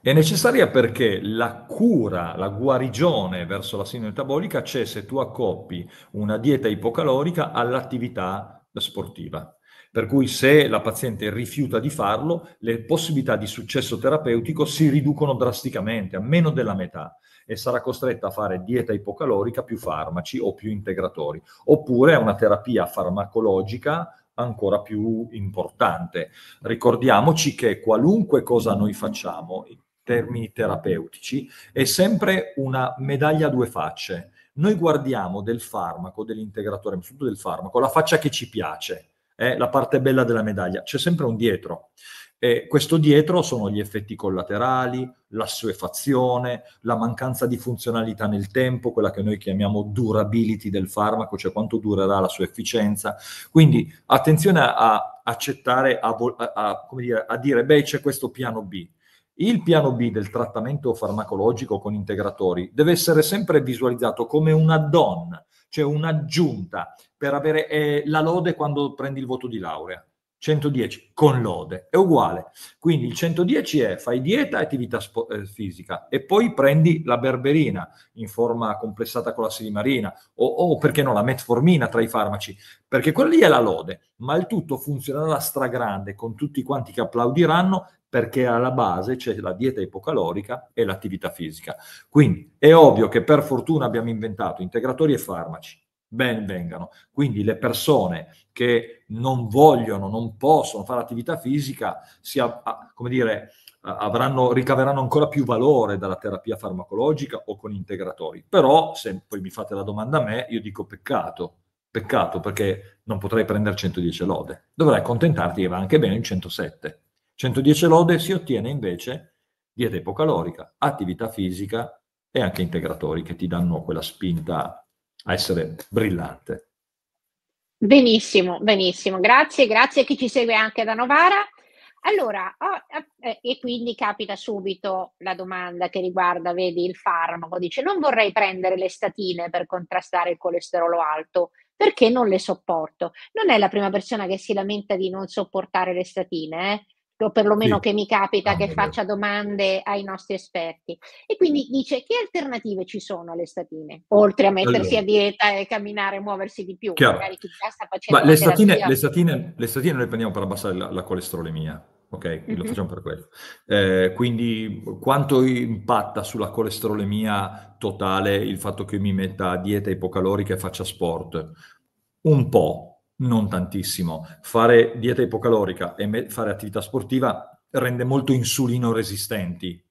È necessaria perché la cura, la guarigione verso la sindrome metabolica c'è se tu accoppi una dieta ipocalorica all'attività sportiva. Per cui se la paziente rifiuta di farlo, le possibilità di successo terapeutico si riducono drasticamente, a meno della metà e sarà costretta a fare dieta ipocalorica più farmaci o più integratori, oppure a una terapia farmacologica ancora più importante. Ricordiamoci che qualunque cosa noi facciamo in termini terapeutici è sempre una medaglia a due facce. Noi guardiamo del farmaco, dell'integratore, ma soprattutto del farmaco, la faccia che ci piace è la parte bella della medaglia, c'è sempre un dietro. E questo dietro sono gli effetti collaterali, l'assuefazione, la mancanza di funzionalità nel tempo, quella che noi chiamiamo durability del farmaco, cioè quanto durerà la sua efficienza. Quindi attenzione a accettare, a, a, dire, a dire, beh, c'è questo piano B. Il piano B del trattamento farmacologico con integratori deve essere sempre visualizzato come una donna, cioè un'aggiunta per avere eh, la lode quando prendi il voto di laurea. 110 con lode è uguale. Quindi il 110 è fai dieta e attività spo- eh, fisica e poi prendi la berberina in forma complessata con la silimarina o, o, perché no la metformina tra i farmaci, perché quella lì è la lode, ma il tutto funzionerà stragrande con tutti quanti che applaudiranno perché alla base c'è la dieta ipocalorica e l'attività fisica. Quindi è ovvio che per fortuna abbiamo inventato integratori e farmaci ben vengano. Quindi le persone che non vogliono, non possono fare attività fisica, sia, come dire, avranno, ricaveranno ancora più valore dalla terapia farmacologica o con integratori. Però, se poi mi fate la domanda a me, io dico peccato, peccato perché non potrei prendere 110 lode. Dovrei accontentarti che va anche bene in 107. 110 lode si ottiene invece dieta epocalorica, attività fisica e anche integratori che ti danno quella spinta a essere brillante. Benissimo, benissimo, grazie, grazie a chi ci segue anche da Novara. Allora, oh, e quindi capita subito la domanda che riguarda, vedi, il farmaco. Dice, non vorrei prendere le statine per contrastare il colesterolo alto, perché non le sopporto. Non è la prima persona che si lamenta di non sopportare le statine, eh? o perlomeno sì. che mi capita ah, che faccia domande ai nostri esperti. E quindi dice che alternative ci sono alle statine, oltre a mettersi allora. a dieta e camminare e muoversi di più, Chiaro. magari chi già sta facendo... Ma le statine, le, statine, le statine noi prendiamo per abbassare la, la colesterolemia, ok? Mm-hmm. Lo mhm. facciamo per quello. Eh, quindi quanto impatta sulla colesterolemia totale il fatto che io mi metta a dieta ipocalorica e faccia sport? Un po', non tantissimo. Fare dieta ipocalorica e me- fare attività sportiva rende molto insulino resistenti,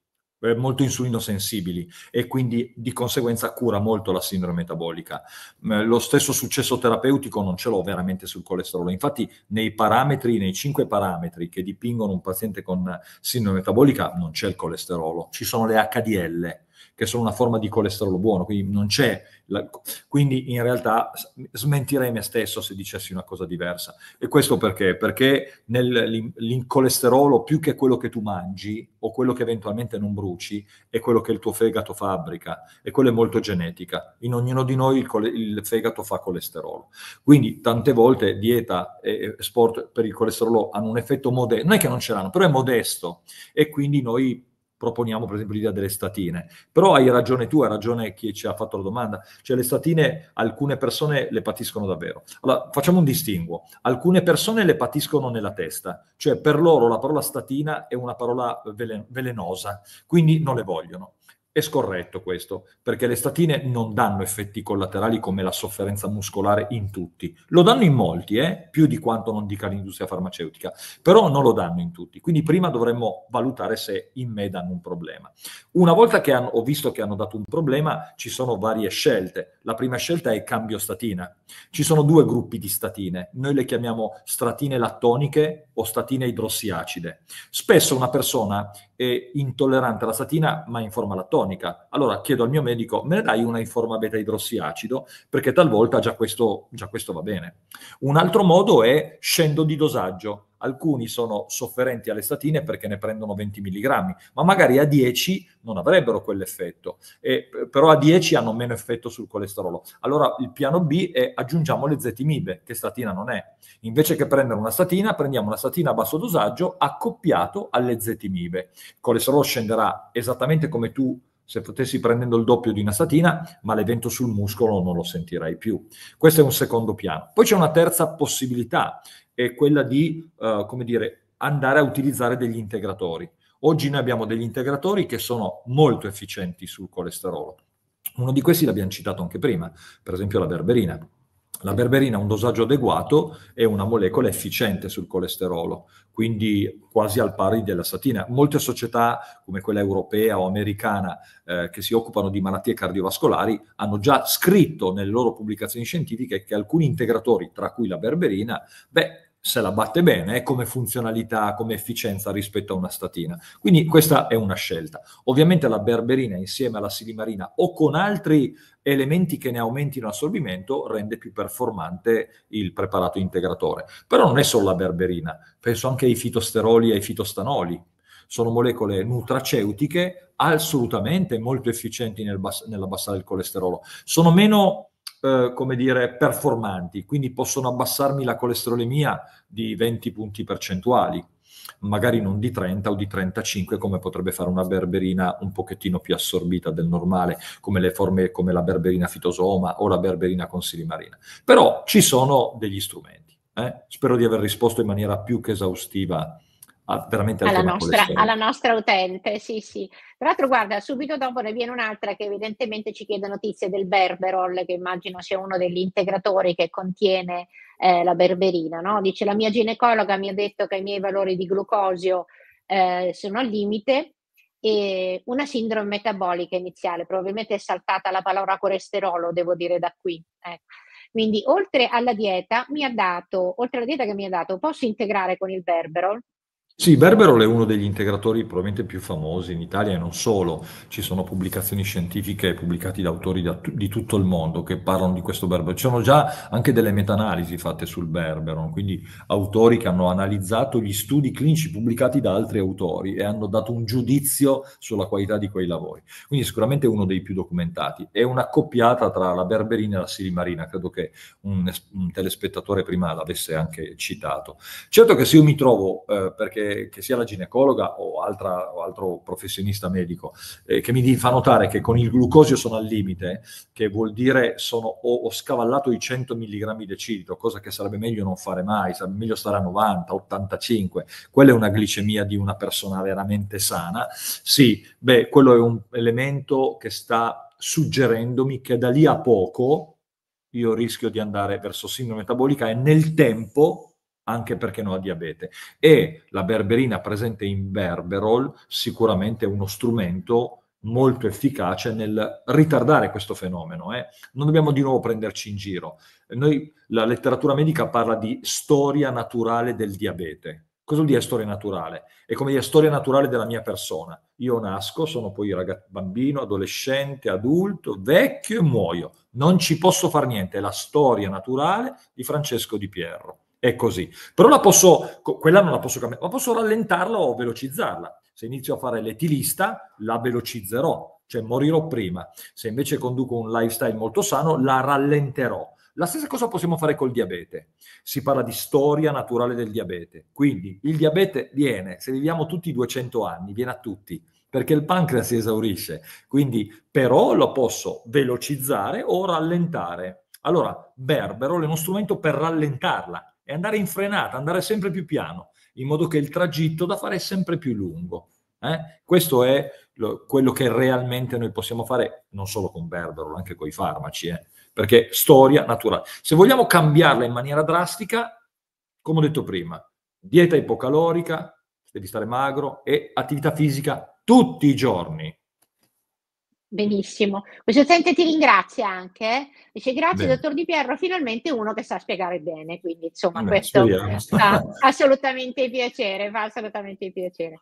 eh, molto insulino sensibili e quindi di conseguenza cura molto la sindrome metabolica. Lo stesso successo terapeutico non ce l'ho veramente sul colesterolo. Infatti, nei parametri, nei cinque parametri che dipingono un paziente con sindrome metabolica, non c'è il colesterolo, ci sono le HDL che sono una forma di colesterolo buono, quindi non c'è, la, quindi in realtà smentirei me stesso se dicessi una cosa diversa. E questo perché? Perché nel colesterolo più che quello che tu mangi o quello che eventualmente non bruci è quello che il tuo fegato fabbrica e quello è molto genetica. In ognuno di noi il, il fegato fa colesterolo. Quindi tante volte dieta e sport per il colesterolo hanno un effetto modesto, non è che non ce l'hanno, però è modesto e quindi noi proponiamo per esempio l'idea delle statine. Però hai ragione tu, hai ragione chi ci ha fatto la domanda, cioè le statine alcune persone le patiscono davvero. Allora, facciamo un distinguo. Alcune persone le patiscono nella testa, cioè per loro la parola statina è una parola velenosa, quindi non le vogliono. È scorretto questo, perché le statine non danno effetti collaterali come la sofferenza muscolare in tutti. Lo danno in molti, eh? più di quanto non dica l'industria farmaceutica, però non lo danno in tutti. Quindi prima dovremmo valutare se in me danno un problema. Una volta che hanno, ho visto che hanno dato un problema, ci sono varie scelte. La prima scelta è cambio statina. Ci sono due gruppi di statine. Noi le chiamiamo statine lattoniche o statine idrossiacide. Spesso una persona è intollerante alla statina ma in forma lattonica cronica. Allora chiedo al mio medico, me ne dai una in forma beta idrossiacido? Perché talvolta già questo, già questo va bene. Un altro modo è scendo di dosaggio. Alcuni sono sofferenti alle statine perché ne prendono 20 mg, ma magari a 10 non avrebbero quell'effetto, e, però a 10 hanno meno effetto sul colesterolo. Allora il piano B è aggiungiamo le zetimibe, che statina non è. Invece che prendere una statina, prendiamo una statina a basso dosaggio accoppiato alle zetimibe. Il colesterolo scenderà esattamente come tu se potessi prendendo il doppio di una statina, ma l'evento sul muscolo non lo sentirei più. Questo è un secondo piano. Poi c'è una terza possibilità, è quella di, eh, come dire, andare a utilizzare degli integratori. Oggi noi abbiamo degli integratori che sono molto efficienti sul colesterolo. Uno di questi l'abbiamo citato anche prima, per esempio la berberina. La berberina ha un dosaggio adeguato e una molecola efficiente sul colesterolo, quindi quasi al pari della statina. Molte società come quella europea o americana eh, che si occupano di malattie cardiovascolari hanno già scritto nelle loro pubblicazioni scientifiche che alcuni integratori, tra cui la berberina, beh, se la batte bene come funzionalità, come efficienza rispetto a una statina. Quindi questa è una scelta. Ovviamente la berberina insieme alla silimarina o con altri elementi che ne aumentino l'assorbimento rende più performante il preparato integratore. Però non è solo la berberina, penso anche ai fitosteroli e ai fitostanoli. Sono molecole nutraceutiche assolutamente molto efficienti nel bas- nell'abbassare il colesterolo. Sono meno eh, come dire, performanti, quindi possono abbassarmi la colesterolemia di 20 punti percentuali, magari non di 30 o di 35 come potrebbe fare una berberina un pochettino più assorbita del normale, come le forme come la berberina fitosoma o la berberina con consilimarina. Però ci sono degli strumenti. Eh? Spero di aver risposto in maniera più che esaustiva veramente alla, nostra, alla nostra utente, sì, sì. Tra l'altro, guarda, subito dopo ne viene un'altra che evidentemente ci chiede notizie del Berberol, che immagino sia uno degli integratori che contiene eh, la berberina. No? Dice: La mia ginecologa mi ha detto che i miei valori di glucosio eh, sono al limite e una sindrome metabolica iniziale, probabilmente è saltata la parola colesterolo, devo dire da qui. Ecco. Quindi oltre alla dieta mi ha dato, oltre alla dieta che mi ha dato, posso integrare con il berberol? Sì, Berberol è uno degli integratori probabilmente più famosi in Italia e non solo, ci sono pubblicazioni scientifiche pubblicate da autori da t- di tutto il mondo che parlano di questo Berberol, sono già anche delle meta-analisi fatte sul Berberol, quindi autori che hanno analizzato gli studi clinici pubblicati da altri autori e hanno dato un giudizio sulla qualità di quei lavori, quindi sicuramente è uno dei più documentati, è un'accoppiata tra la Berberina e la Silimarina, credo che un, un telespettatore prima l'avesse anche citato. Certo che se io mi trovo, eh, perché che, sia la ginecologa o, altra, o altro professionista medico, eh, che mi fa notare che con il glucosio sono al limite, che vuol dire sono, ho, ho scavallato i 100 mg decido, cosa che sarebbe meglio non fare mai, sarebbe meglio stare a 90, 85, quella è una glicemia di una persona veramente sana, sì, beh, quello è un elemento che sta suggerendomi che da lì a poco io rischio di andare verso sindrome metabolica e nel tempo anche perché non ha diabete. E la berberina presente in Berberol sicuramente è uno strumento molto efficace nel ritardare questo fenomeno. Eh. Non dobbiamo di nuovo prenderci in giro. Noi, la letteratura medica parla di storia naturale del diabete. Cosa vuol dire storia naturale? È come dire storia naturale della mia persona. Io nasco, sono poi ragazzo, bambino, adolescente, adulto, vecchio e muoio. Non ci posso fare niente. È la storia naturale di Francesco Di Pierro è così. Però la posso, quella non la posso cambiare, ma posso rallentarla o velocizzarla. Se inizio a fare l'etilista, la velocizzerò, cioè morirò prima. Se invece conduco un lifestyle molto sano, la rallenterò. La stessa cosa possiamo fare col diabete. Si parla di storia naturale del diabete. Quindi il diabete viene, se viviamo tutti 200 anni, viene a tutti, perché il pancreas si esaurisce. Quindi però lo posso velocizzare o rallentare. Allora, Berbero è uno strumento per rallentarla, e andare in frenata, andare sempre più piano, in modo che il tragitto da fare è sempre più lungo. Eh? Questo è lo, quello che realmente noi possiamo fare, non solo con Berbero, anche con i farmaci, eh? perché storia naturale. Se vogliamo cambiarla in maniera drastica, come ho detto prima, dieta ipocalorica, devi stare magro e attività fisica tutti i giorni, Benissimo. Questo utente ti ringrazia anche. Eh? Dice grazie Bene. dottor Di Pierro, finalmente uno che sa spiegare bene, quindi insomma Beh, questo fa assolutamente piacere, fa assolutamente piacere.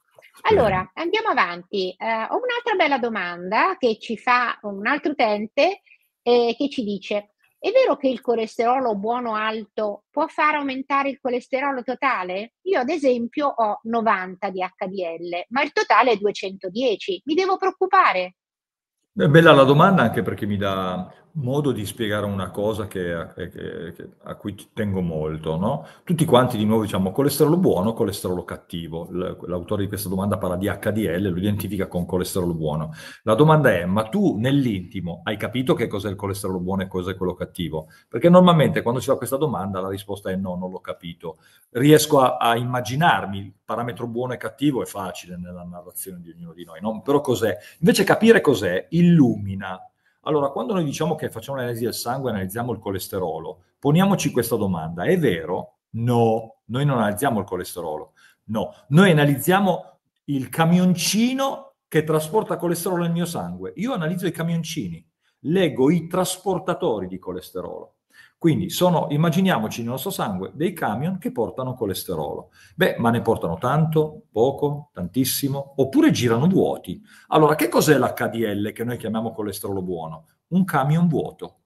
Allora, andiamo avanti. Uh, ho un'altra bella domanda che ci fa un altro utente eh, che ci dice è vero che il colesterolo buono alto può far aumentare il colesterolo totale? Io ad esempio ho 90 di HDL, ma il totale è 210. Mi devo preoccupare? bella la domanda anche perché mi dà modo di spiegare una cosa che, eh, che, che, a cui tengo molto, no? Tutti quanti di nuovo diciamo colesterolo buono, colesterolo cattivo. L'autore di questa domanda parla di HDL, lo identifica con colesterolo buono. La domanda è, ma tu nell'intimo hai capito che cos'è il colesterolo buono e cos'è quello cattivo? Perché normalmente quando si fa questa domanda la risposta è no, non l'ho capito. Riesco a, a immaginarmi il parametro buono e cattivo, è facile nella narrazione di ognuno di noi, no? però cos'è? Invece capire cos'è illumina allora, quando noi diciamo che facciamo l'analisi del sangue, analizziamo il colesterolo, poniamoci questa domanda, è vero? No, noi non analizziamo il colesterolo, no, noi analizziamo il camioncino che trasporta colesterolo nel mio sangue. Io analizzo i camioncini, leggo i trasportatori di colesterolo. Quindi sono, immaginiamoci nel nostro sangue dei camion che portano colesterolo. Beh, ma ne portano tanto, poco, tantissimo, oppure girano vuoti. Allora, che cos'è l'HDL che noi chiamiamo colesterolo buono? Un camion vuoto.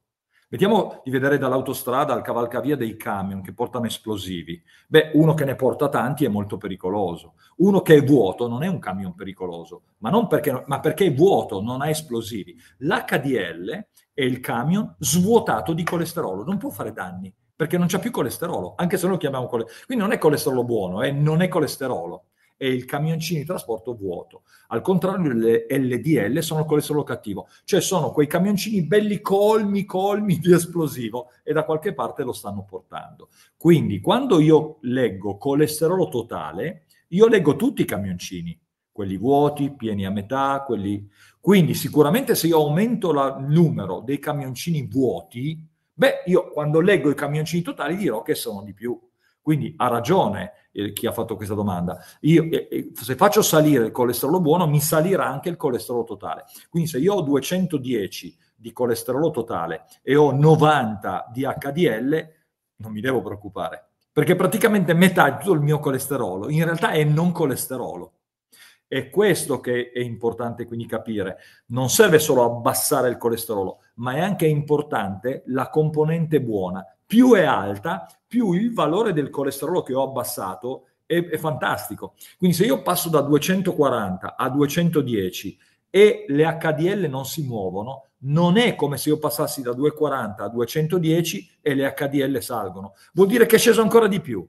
Vediamo di vedere dall'autostrada al cavalcavia dei camion che portano esplosivi. Beh, uno che ne porta tanti è molto pericoloso. Uno che è vuoto non è un camion pericoloso, ma perché, ma perché è vuoto, non ha esplosivi. L'HDL è il camion svuotato di colesterolo, non può fare danni perché non c'è più colesterolo, anche se noi lo chiamiamo colesterolo. Quindi non è colesterolo buono, eh, non è colesterolo e il camioncino di trasporto vuoto. Al contrario, le LDL sono colesterolo cattivo, cioè sono quei camioncini belli colmi, colmi di esplosivo e da qualche parte lo stanno portando. Quindi quando io leggo colesterolo totale, io leggo tutti i camioncini, quelli vuoti, pieni a metà, quelli... Quindi sicuramente se io aumento il numero dei camioncini vuoti, beh, io quando leggo i camioncini totali dirò che sono di più quindi ha ragione eh, chi ha fatto questa domanda. Io, eh, eh, se faccio salire il colesterolo buono, mi salirà anche il colesterolo totale. Quindi se io ho 210 di colesterolo totale e ho 90 di HDL, non mi devo preoccupare, perché praticamente metà di tutto il mio colesterolo in realtà è non colesterolo. È questo che è importante quindi capire. Non serve solo abbassare il colesterolo, ma è anche importante la componente buona, più è alta, più il valore del colesterolo che ho abbassato è, è fantastico. Quindi se io passo da 240 a 210 e le HDL non si muovono, non è come se io passassi da 240 a 210 e le HDL salgono. Vuol dire che è sceso ancora di più,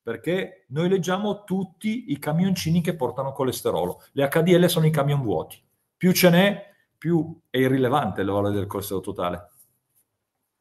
perché noi leggiamo tutti i camioncini che portano colesterolo. Le HDL sono i camion vuoti. Più ce n'è, più è irrilevante il valore del colesterolo totale.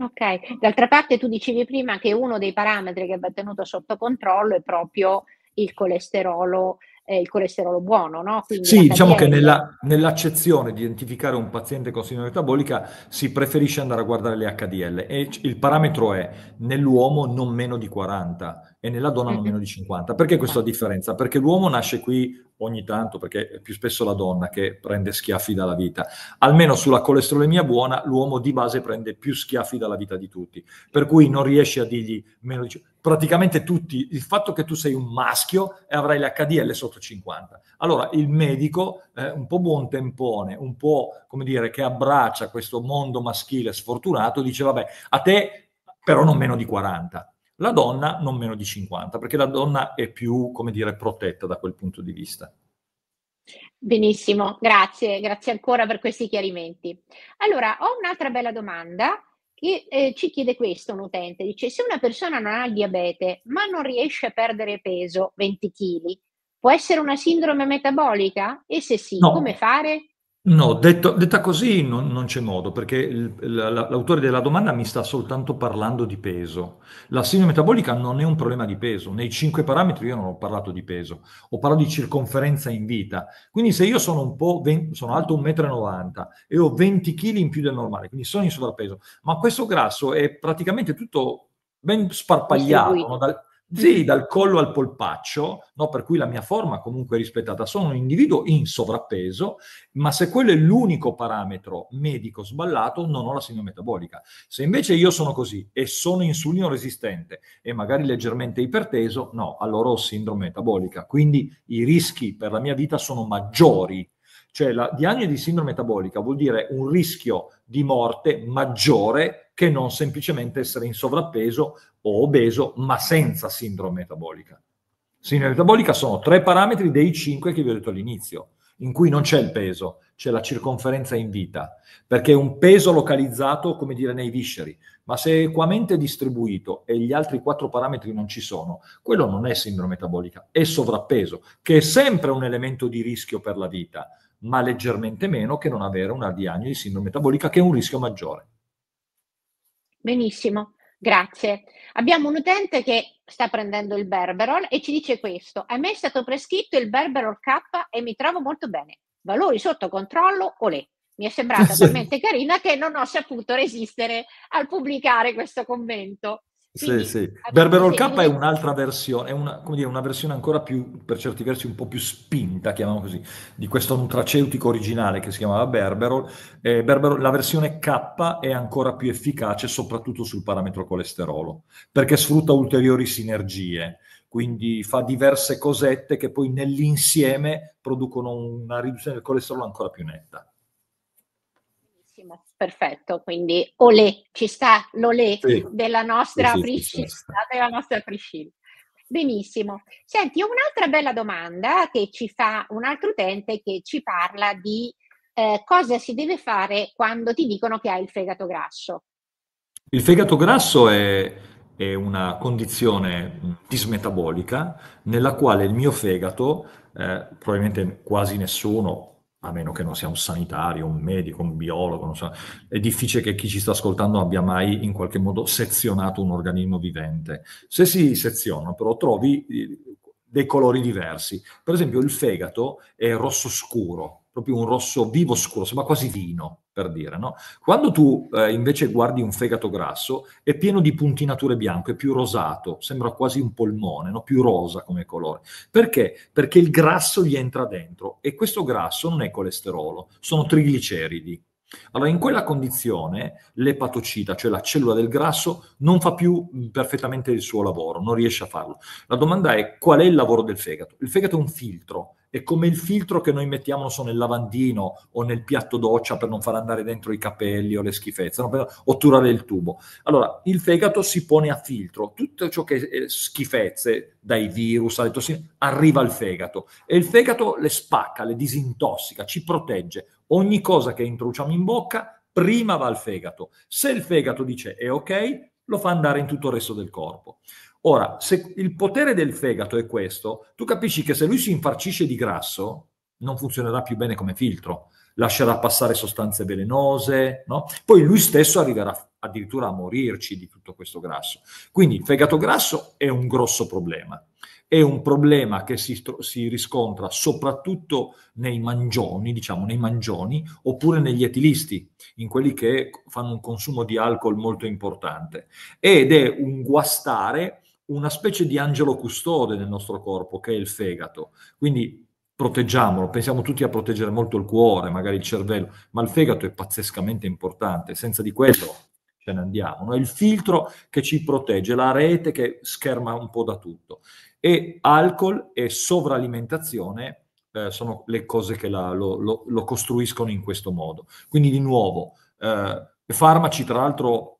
Ok, d'altra parte tu dicevi prima che uno dei parametri che va tenuto sotto controllo è proprio il colesterolo eh, il colesterolo buono, no? Quindi sì, diciamo che nella, nell'accezione di identificare un paziente con sindrome metabolica si preferisce andare a guardare le HDL e il parametro è nell'uomo non meno di 40 e nella donna non mhm. meno di 50. Perché questa esatto. differenza? Perché l'uomo nasce qui ogni tanto, perché è più spesso la donna che prende schiaffi dalla vita. Almeno sulla colesterolemia buona, l'uomo di base prende più schiaffi dalla vita di tutti, per cui non riesce a dirgli meno di praticamente tutti, il fatto che tu sei un maschio e avrai l'HDL sotto 50. Allora il medico, eh, un po' buon tempone, un po' come dire che abbraccia questo mondo maschile sfortunato, dice vabbè, a te però non meno di 40, la donna non meno di 50, perché la donna è più, come dire, protetta da quel punto di vista. Benissimo, grazie, grazie ancora per questi chiarimenti. Allora, ho un'altra bella domanda e, eh, ci chiede questo un utente, dice se una persona non ha il diabete ma non riesce a perdere peso 20 kg, può essere una sindrome metabolica? E se sì, no. come fare? No, detto, detta così non, non c'è modo, perché il, l'autore della domanda mi sta soltanto parlando di peso. La sindrome metabolica non è un problema di peso, nei cinque parametri io non ho parlato di peso, ho parlato di circonferenza in vita. Quindi se io sono, un po', 20, sono alto 1,90 m e ho 20 kg in più del normale, quindi sono in sovrappeso, ma questo grasso è praticamente tutto ben sparpagliato no? dal, Zii mm-hmm. dal collo al polpaccio, no? per cui la mia forma comunque è rispettata, sono un individuo in sovrappeso, ma se quello è l'unico parametro medico sballato, non ho la sindrome metabolica. Se invece io sono così e sono insulino resistente e magari leggermente iperteso, no, allora ho sindrome metabolica. Quindi i rischi per la mia vita sono maggiori. Cioè la diagnosi di sindrome metabolica vuol dire un rischio di morte maggiore che non semplicemente essere in sovrappeso o obeso, ma senza sindrome metabolica. Sindrome metabolica sono tre parametri dei cinque che vi ho detto all'inizio, in cui non c'è il peso, c'è la circonferenza in vita, perché è un peso localizzato, come dire, nei visceri, ma se è equamente distribuito e gli altri quattro parametri non ci sono, quello non è sindrome metabolica, è sovrappeso, che è sempre un elemento di rischio per la vita, ma leggermente meno che non avere una diagnosi di sindrome metabolica, che è un rischio maggiore. Benissimo, grazie. Abbiamo un utente che sta prendendo il Berberol e ci dice questo. A me è stato prescritto il Berberol K e mi trovo molto bene. Valori sotto controllo, olè. Mi è sembrata talmente carina che non ho saputo resistere al pubblicare questo commento. Quindi, sì, sì. Berberol K è un'altra versione, è una, dire, una, versione ancora più, per certi versi, un po' più spinta, chiamiamo così, di questo nutraceutico originale che si chiamava Berberol. Eh, Berberol. La versione K è ancora più efficace, soprattutto sul parametro colesterolo, perché sfrutta ulteriori sinergie, quindi fa diverse cosette che poi nell'insieme producono una riduzione del colesterolo ancora più netta perfetto, quindi olè, ci sta l'olè sì. della nostra sì, Priscilla, sì, della nostra Priscilla. Benissimo. Senti, un'altra bella domanda che ci fa un altro utente che ci parla di eh, cosa si deve fare quando ti dicono che hai il fegato grasso. Il fegato grasso è, è una condizione mm, dismetabolica nella quale il mio fegato, eh, probabilmente quasi nessuno, a meno che non sia un sanitario, un medico, un biologo, non so, è difficile che chi ci sta ascoltando abbia mai in qualche modo sezionato un organismo vivente. Se si seziona, però trovi eh, dei colori diversi. Per esempio il fegato è rosso scuro, proprio un rosso vivo scuro, sembra quasi vino per dire. No? Quando tu eh, invece guardi un fegato grasso, è pieno di puntinature bianche, è più rosato, sembra quasi un polmone, no? più rosa come colore. Perché? Perché il grasso gli entra dentro e questo grasso non è colesterolo, sono trigliceridi. Allora, in quella condizione l'epatocita, cioè la cellula del grasso, non fa più perfettamente il suo lavoro, non riesce a farlo. La domanda è qual è il lavoro del fegato? Il fegato è un filtro, è come il filtro che noi mettiamo so, nel lavandino o nel piatto doccia per non far andare dentro i capelli o le schifezze, no? per otturare il tubo. Allora, il fegato si pone a filtro. Tutto ciò che è schifezze, dai virus alle tossine, arriva al fegato. E il fegato le spacca, le disintossica, ci protegge. Ogni cosa che introduciamo in bocca prima va al fegato. Se il fegato dice è ok, lo fa andare in tutto il resto del corpo. Ora, se il potere del fegato è questo, tu capisci che se lui si infarcisce di grasso, non funzionerà più bene come filtro, lascerà passare sostanze velenose, no? poi lui stesso arriverà addirittura a morirci di tutto questo grasso. Quindi il fegato grasso è un grosso problema è un problema che si, si, riscontra soprattutto nei mangioni, diciamo nei mangioni, oppure negli etilisti, in quelli che fanno un consumo di alcol molto importante. Ed è un guastare una specie di angelo custode nel nostro corpo, che è il fegato. Quindi proteggiamolo, pensiamo tutti a proteggere molto il cuore, magari il cervello, ma il fegato è pazzescamente importante, senza di quello ce ne andiamo. No? È il filtro che ci protegge, la rete che scherma un po' da tutto e alcol e sovralimentazione eh, sono le cose che la, lo, lo, lo, costruiscono in questo modo. Quindi di nuovo, eh, farmaci tra l'altro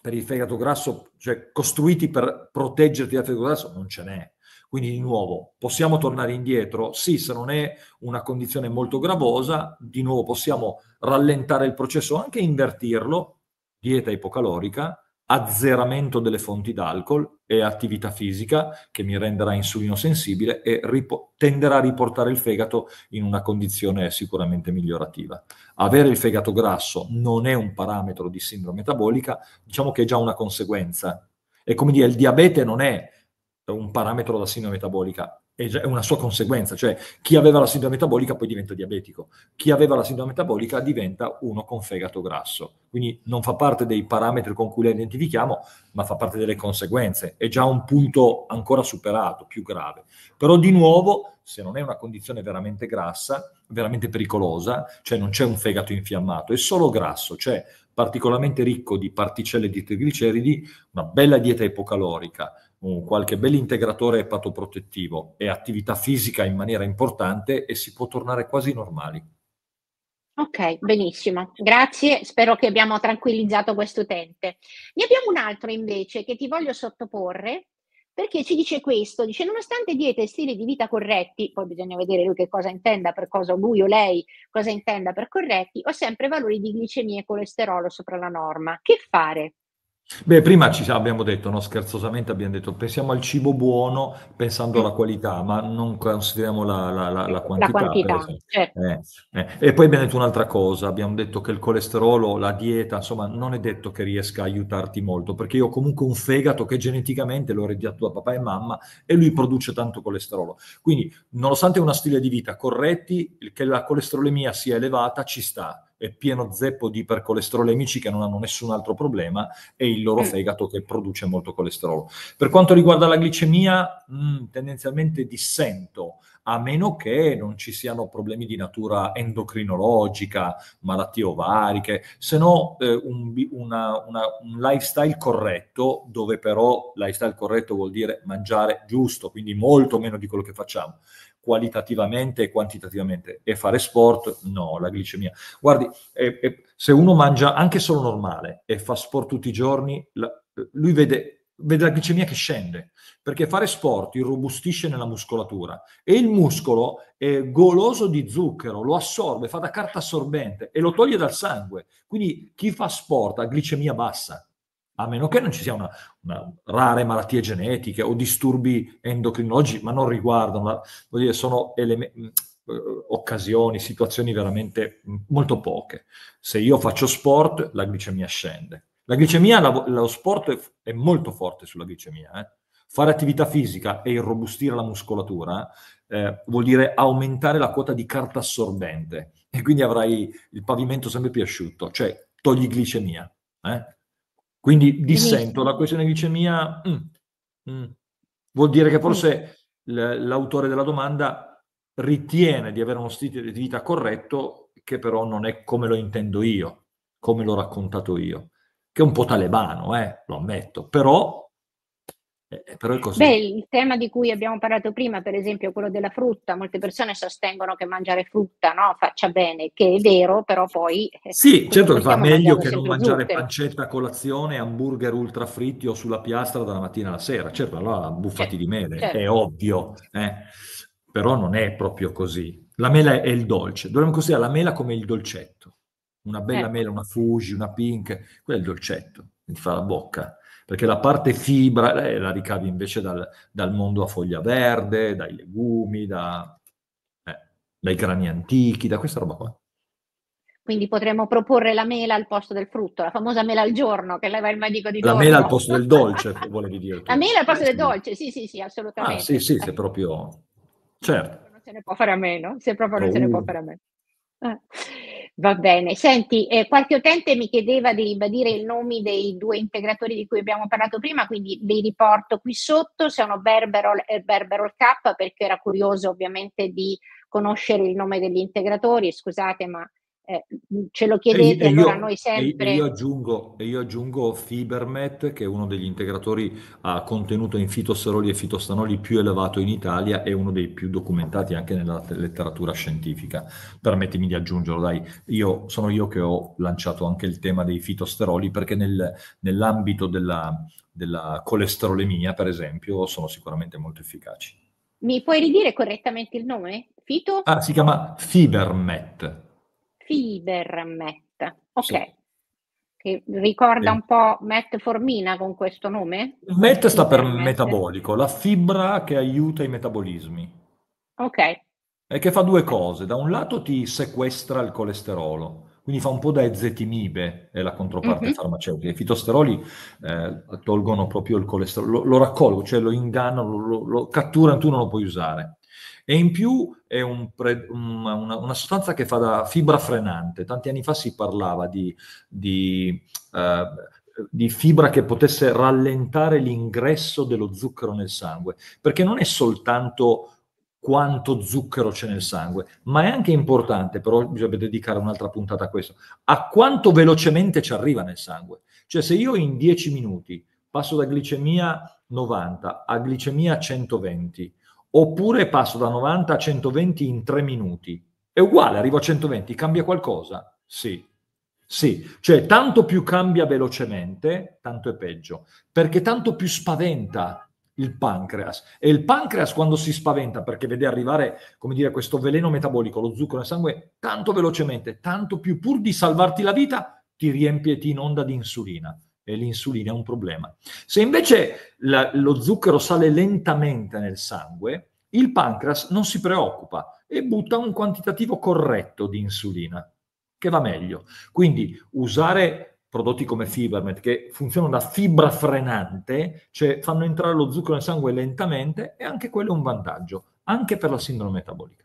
per il fegato grasso, cioè costruiti per proteggerti dal fegato grasso, non ce n'è. Quindi di nuovo, possiamo tornare indietro? Sì, se non è una condizione molto gravosa, di nuovo possiamo rallentare il processo, anche invertirlo, dieta ipocalorica, azzeramento delle fonti d'alcol e attività fisica che mi renderà insulino sensibile e ripo- tenderà a riportare il fegato in una condizione sicuramente migliorativa. Avere il fegato grasso non è un parametro di sindrome metabolica, diciamo che è già una conseguenza. E come dire, il diabete non è un parametro della sindrome metabolica, è una sua conseguenza, cioè chi aveva la sindrome metabolica poi diventa diabetico, chi aveva la sindrome metabolica diventa uno con fegato grasso, quindi non fa parte dei parametri con cui la identifichiamo, ma fa parte delle conseguenze, è già un punto ancora superato, più grave. Però di nuovo, se non è una condizione veramente grassa, veramente pericolosa, cioè non c'è un fegato infiammato, è solo grasso, cioè particolarmente ricco di particelle di trigliceridi, una bella dieta ipocalorica, un qualche bel integratore epatoprotettivo e attività fisica in maniera importante e si può tornare quasi normali. Ok, benissimo, grazie, spero che abbiamo tranquillizzato questo utente. Ne abbiamo un altro invece che ti voglio sottoporre perché ci dice questo, dice nonostante diete e stili di vita corretti, poi bisogna vedere lui che cosa intenda per cosa, lui o lei cosa intenda per corretti, ho sempre valori di glicemia e colesterolo sopra la norma. Che fare? Beh, prima ci abbiamo detto, no, scherzosamente abbiamo detto, pensiamo al cibo buono pensando alla qualità, ma non consideriamo la, la, la, la quantità. quantità certo. eh, eh. E poi abbiamo detto un'altra cosa, abbiamo detto che il colesterolo, la dieta, insomma, non è detto che riesca a aiutarti molto, perché io ho comunque un fegato che geneticamente l'ho ereditato da papà e mamma e lui produce tanto colesterolo. Quindi, nonostante una stile di vita corretti, che la colesterolemia sia elevata, ci sta pieno zeppo di ipercolesterolemici che non hanno nessun altro problema e il loro mm. fegato che produce molto colesterolo. Per quanto riguarda la glicemia, mh, mm, tendenzialmente dissento, a meno che non ci siano problemi di natura endocrinologica, malattie ovariche, se no eh, un, una, una, un lifestyle corretto, dove però lifestyle corretto vuol dire mangiare giusto, quindi molto meno di quello che facciamo qualitativamente e quantitativamente. E fare sport? No, la glicemia. Guardi, eh, eh, se uno mangia anche solo normale e fa sport tutti i giorni, la, lui vede, vede la glicemia che scende, perché fare sport irrobustisce nella muscolatura e il muscolo è goloso di zucchero, lo assorbe, fa da carta assorbente e lo toglie dal sangue. Quindi chi fa sport ha glicemia bassa a meno che non ci sia una, una rare malattie genetiche o disturbi endocrinologici, ma non riguardano, ma, vuol dire, sono elementi mm, eh, occasioni, situazioni veramente mm, molto poche. Se io faccio sport, la glicemia scende. La glicemia, la, lo sport è, è, molto forte sulla glicemia. Eh. Fare attività fisica e irrobustire la muscolatura eh, vuol dire aumentare la quota di carta assorbente e quindi avrai il pavimento sempre più asciutto, cioè togli glicemia. Eh. Quindi dissento, la questione di glicemia mm, mm, vuol dire che forse l'autore della domanda ritiene di avere uno stile di vita corretto che però non è come lo intendo io, come l'ho raccontato io, che è un po' talebano, eh, lo ammetto, però eh, eh, però il, costo... Beh, il tema di cui abbiamo parlato prima, per esempio quello della frutta, molte persone sostengono che mangiare frutta no, faccia bene, che è vero, però poi... Eh, sì, certo che fa meglio che non mangiare zucchero. pancetta a colazione, hamburger ultra fritti o sulla piastra dalla mattina alla sera, certo, allora buffati certo, di mele, certo. è ovvio, eh? però non è proprio così. La mela è il dolce, dovremmo considerare la mela come il dolcetto, una bella eh. mela, una Fuji, una Pink, quello è il dolcetto, ti fa la bocca perché la parte fibra eh, la ricavi invece dal, dal, mondo a foglia verde, dai legumi, da, eh, dai grani antichi, da questa roba qua. Quindi potremmo proporre la mela al posto del frutto, la famosa mela al giorno, che lei va il medico di La giorno. mela al posto del dolce, volevi dire. La mela al posto del dolce, sì, sì, sì, assolutamente. Ah, sì, sì, se proprio... Certo. Non se ne può fare a meno, se proprio non uh. se ne può fare a meno. Eh. Va bene, senti, eh, qualche utente mi chiedeva di ribadire i nomi dei due integratori di cui abbiamo parlato prima, quindi li riporto qui sotto, sono Berberol e Berberol K, perché era curioso ovviamente di conoscere il nome degli integratori, scusate ma eh, mm, ce lo cioè, chiedete, e io, allora noi sempre... E io, aggiungo, e io aggiungo Fibermet, che è uno degli integratori a contenuto in fitosteroli e fitostanoli più elevato in Italia e uno dei più documentati anche nella letteratura scientifica. Permettimi di aggiungerlo, dai, io, sono io che ho lanciato anche il tema dei fitosteroli perché nel, nell'ambito della, della colesterolemia, per esempio, sono sicuramente molto efficaci. Mi puoi ridire correttamente il nome? Fito? Ah, si chiama Fibermet. Fibermet. Ok. Sì. Che ricorda sì. un po' metformina con questo nome? Met sta per metabolico, la fibra che aiuta i metabolismi. Ok. E che fa due cose. Da un lato ti sequestra il colesterolo, quindi fa un po' da ezetimibe, è la controparte mm-hmm. farmaceutica. I fitosteroli eh, tolgono proprio il colesterolo, lo, lo raccolgono, cioè lo ingannano, lo, lo catturano, tu non lo puoi usare e in più è un pre, una, una, sostanza che fa da fibra frenante. Tanti anni fa si parlava di, di, uh, di, fibra che potesse rallentare l'ingresso dello zucchero nel sangue, perché non è soltanto quanto zucchero c'è nel sangue, ma è anche importante, però bisogna dedicare un'altra puntata a questo, a quanto velocemente ci arriva nel sangue. Cioè se io in 10 minuti passo da glicemia 90 a glicemia 120, oppure passo da 90 a 120 in 3 minuti. È uguale, arrivo a 120, cambia qualcosa? Sì. Sì, cioè tanto più cambia velocemente, tanto è peggio, perché tanto più spaventa il pancreas. E il pancreas quando si spaventa perché vede arrivare, come dire, questo veleno metabolico, lo zucchero nel sangue, tanto velocemente, tanto più pur di salvarti la vita, ti riempie, in onda di insulina l'insulina è un problema. Se invece la, lo zucchero sale lentamente nel sangue, il pancreas non si preoccupa e butta un quantitativo corretto di insulina, che va meglio. Quindi usare prodotti come Fibermet, che funzionano da fibra frenante, cioè fanno entrare lo zucchero nel sangue lentamente, è anche quello un vantaggio, anche per la sindrome metabolica.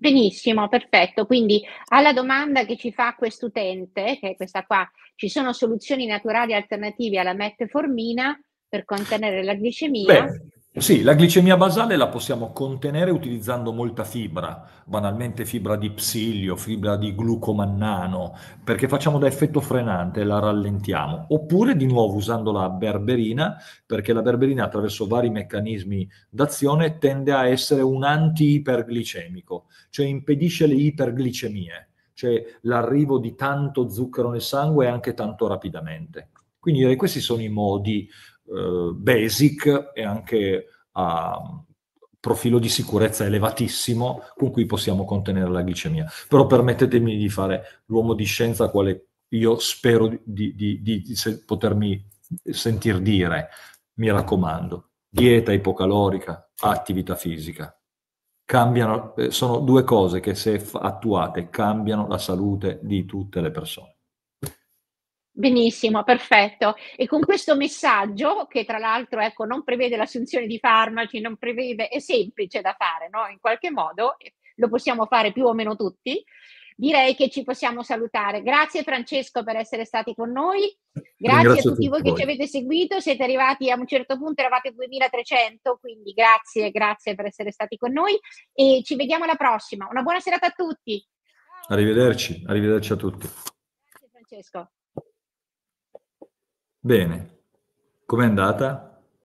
Benissimo, perfetto. Quindi alla domanda che ci fa quest'utente, che è questa qua, ci sono soluzioni naturali alternative alla metformina per contenere la glicemia? Beh, sì, la glicemia basale la possiamo contenere utilizzando molta fibra, banalmente fibra di psilio, fibra di glucomannano, perché facciamo da effetto frenante, la rallentiamo, oppure di nuovo usando la berberina, perché la berberina attraverso vari meccanismi d'azione tende a essere un anti-iperglicemico, cioè impedisce le iperglicemie, cioè l'arrivo di tanto zucchero nel sangue anche tanto rapidamente. Quindi questi sono i modi eh, basic e anche a profilo di sicurezza elevatissimo con cui possiamo contenere la glicemia. Però permettetemi di fare l'uomo di scienza quale io spero di, di, di, di se, potermi sentir dire. Mi raccomando, dieta ipocalorica, attività fisica. Cambiano, eh, sono due cose che se attuate cambiano la salute di tutte le persone. Benissimo, perfetto. E con questo messaggio, che tra l'altro ecco, non prevede l'assunzione di farmaci, non prevede, è semplice da fare, no? in qualche modo lo possiamo fare più o meno tutti, direi che ci possiamo salutare. Grazie Francesco per essere stati con noi, grazie Ringrazio a tutti voi che voi. ci avete seguito, siete arrivati a un certo punto, eravate 2300, quindi grazie, grazie per essere stati con noi e ci vediamo alla prossima. Una buona serata a tutti. Arrivederci, arrivederci a tutti. Grazie Francesco. Bene, com'è andata?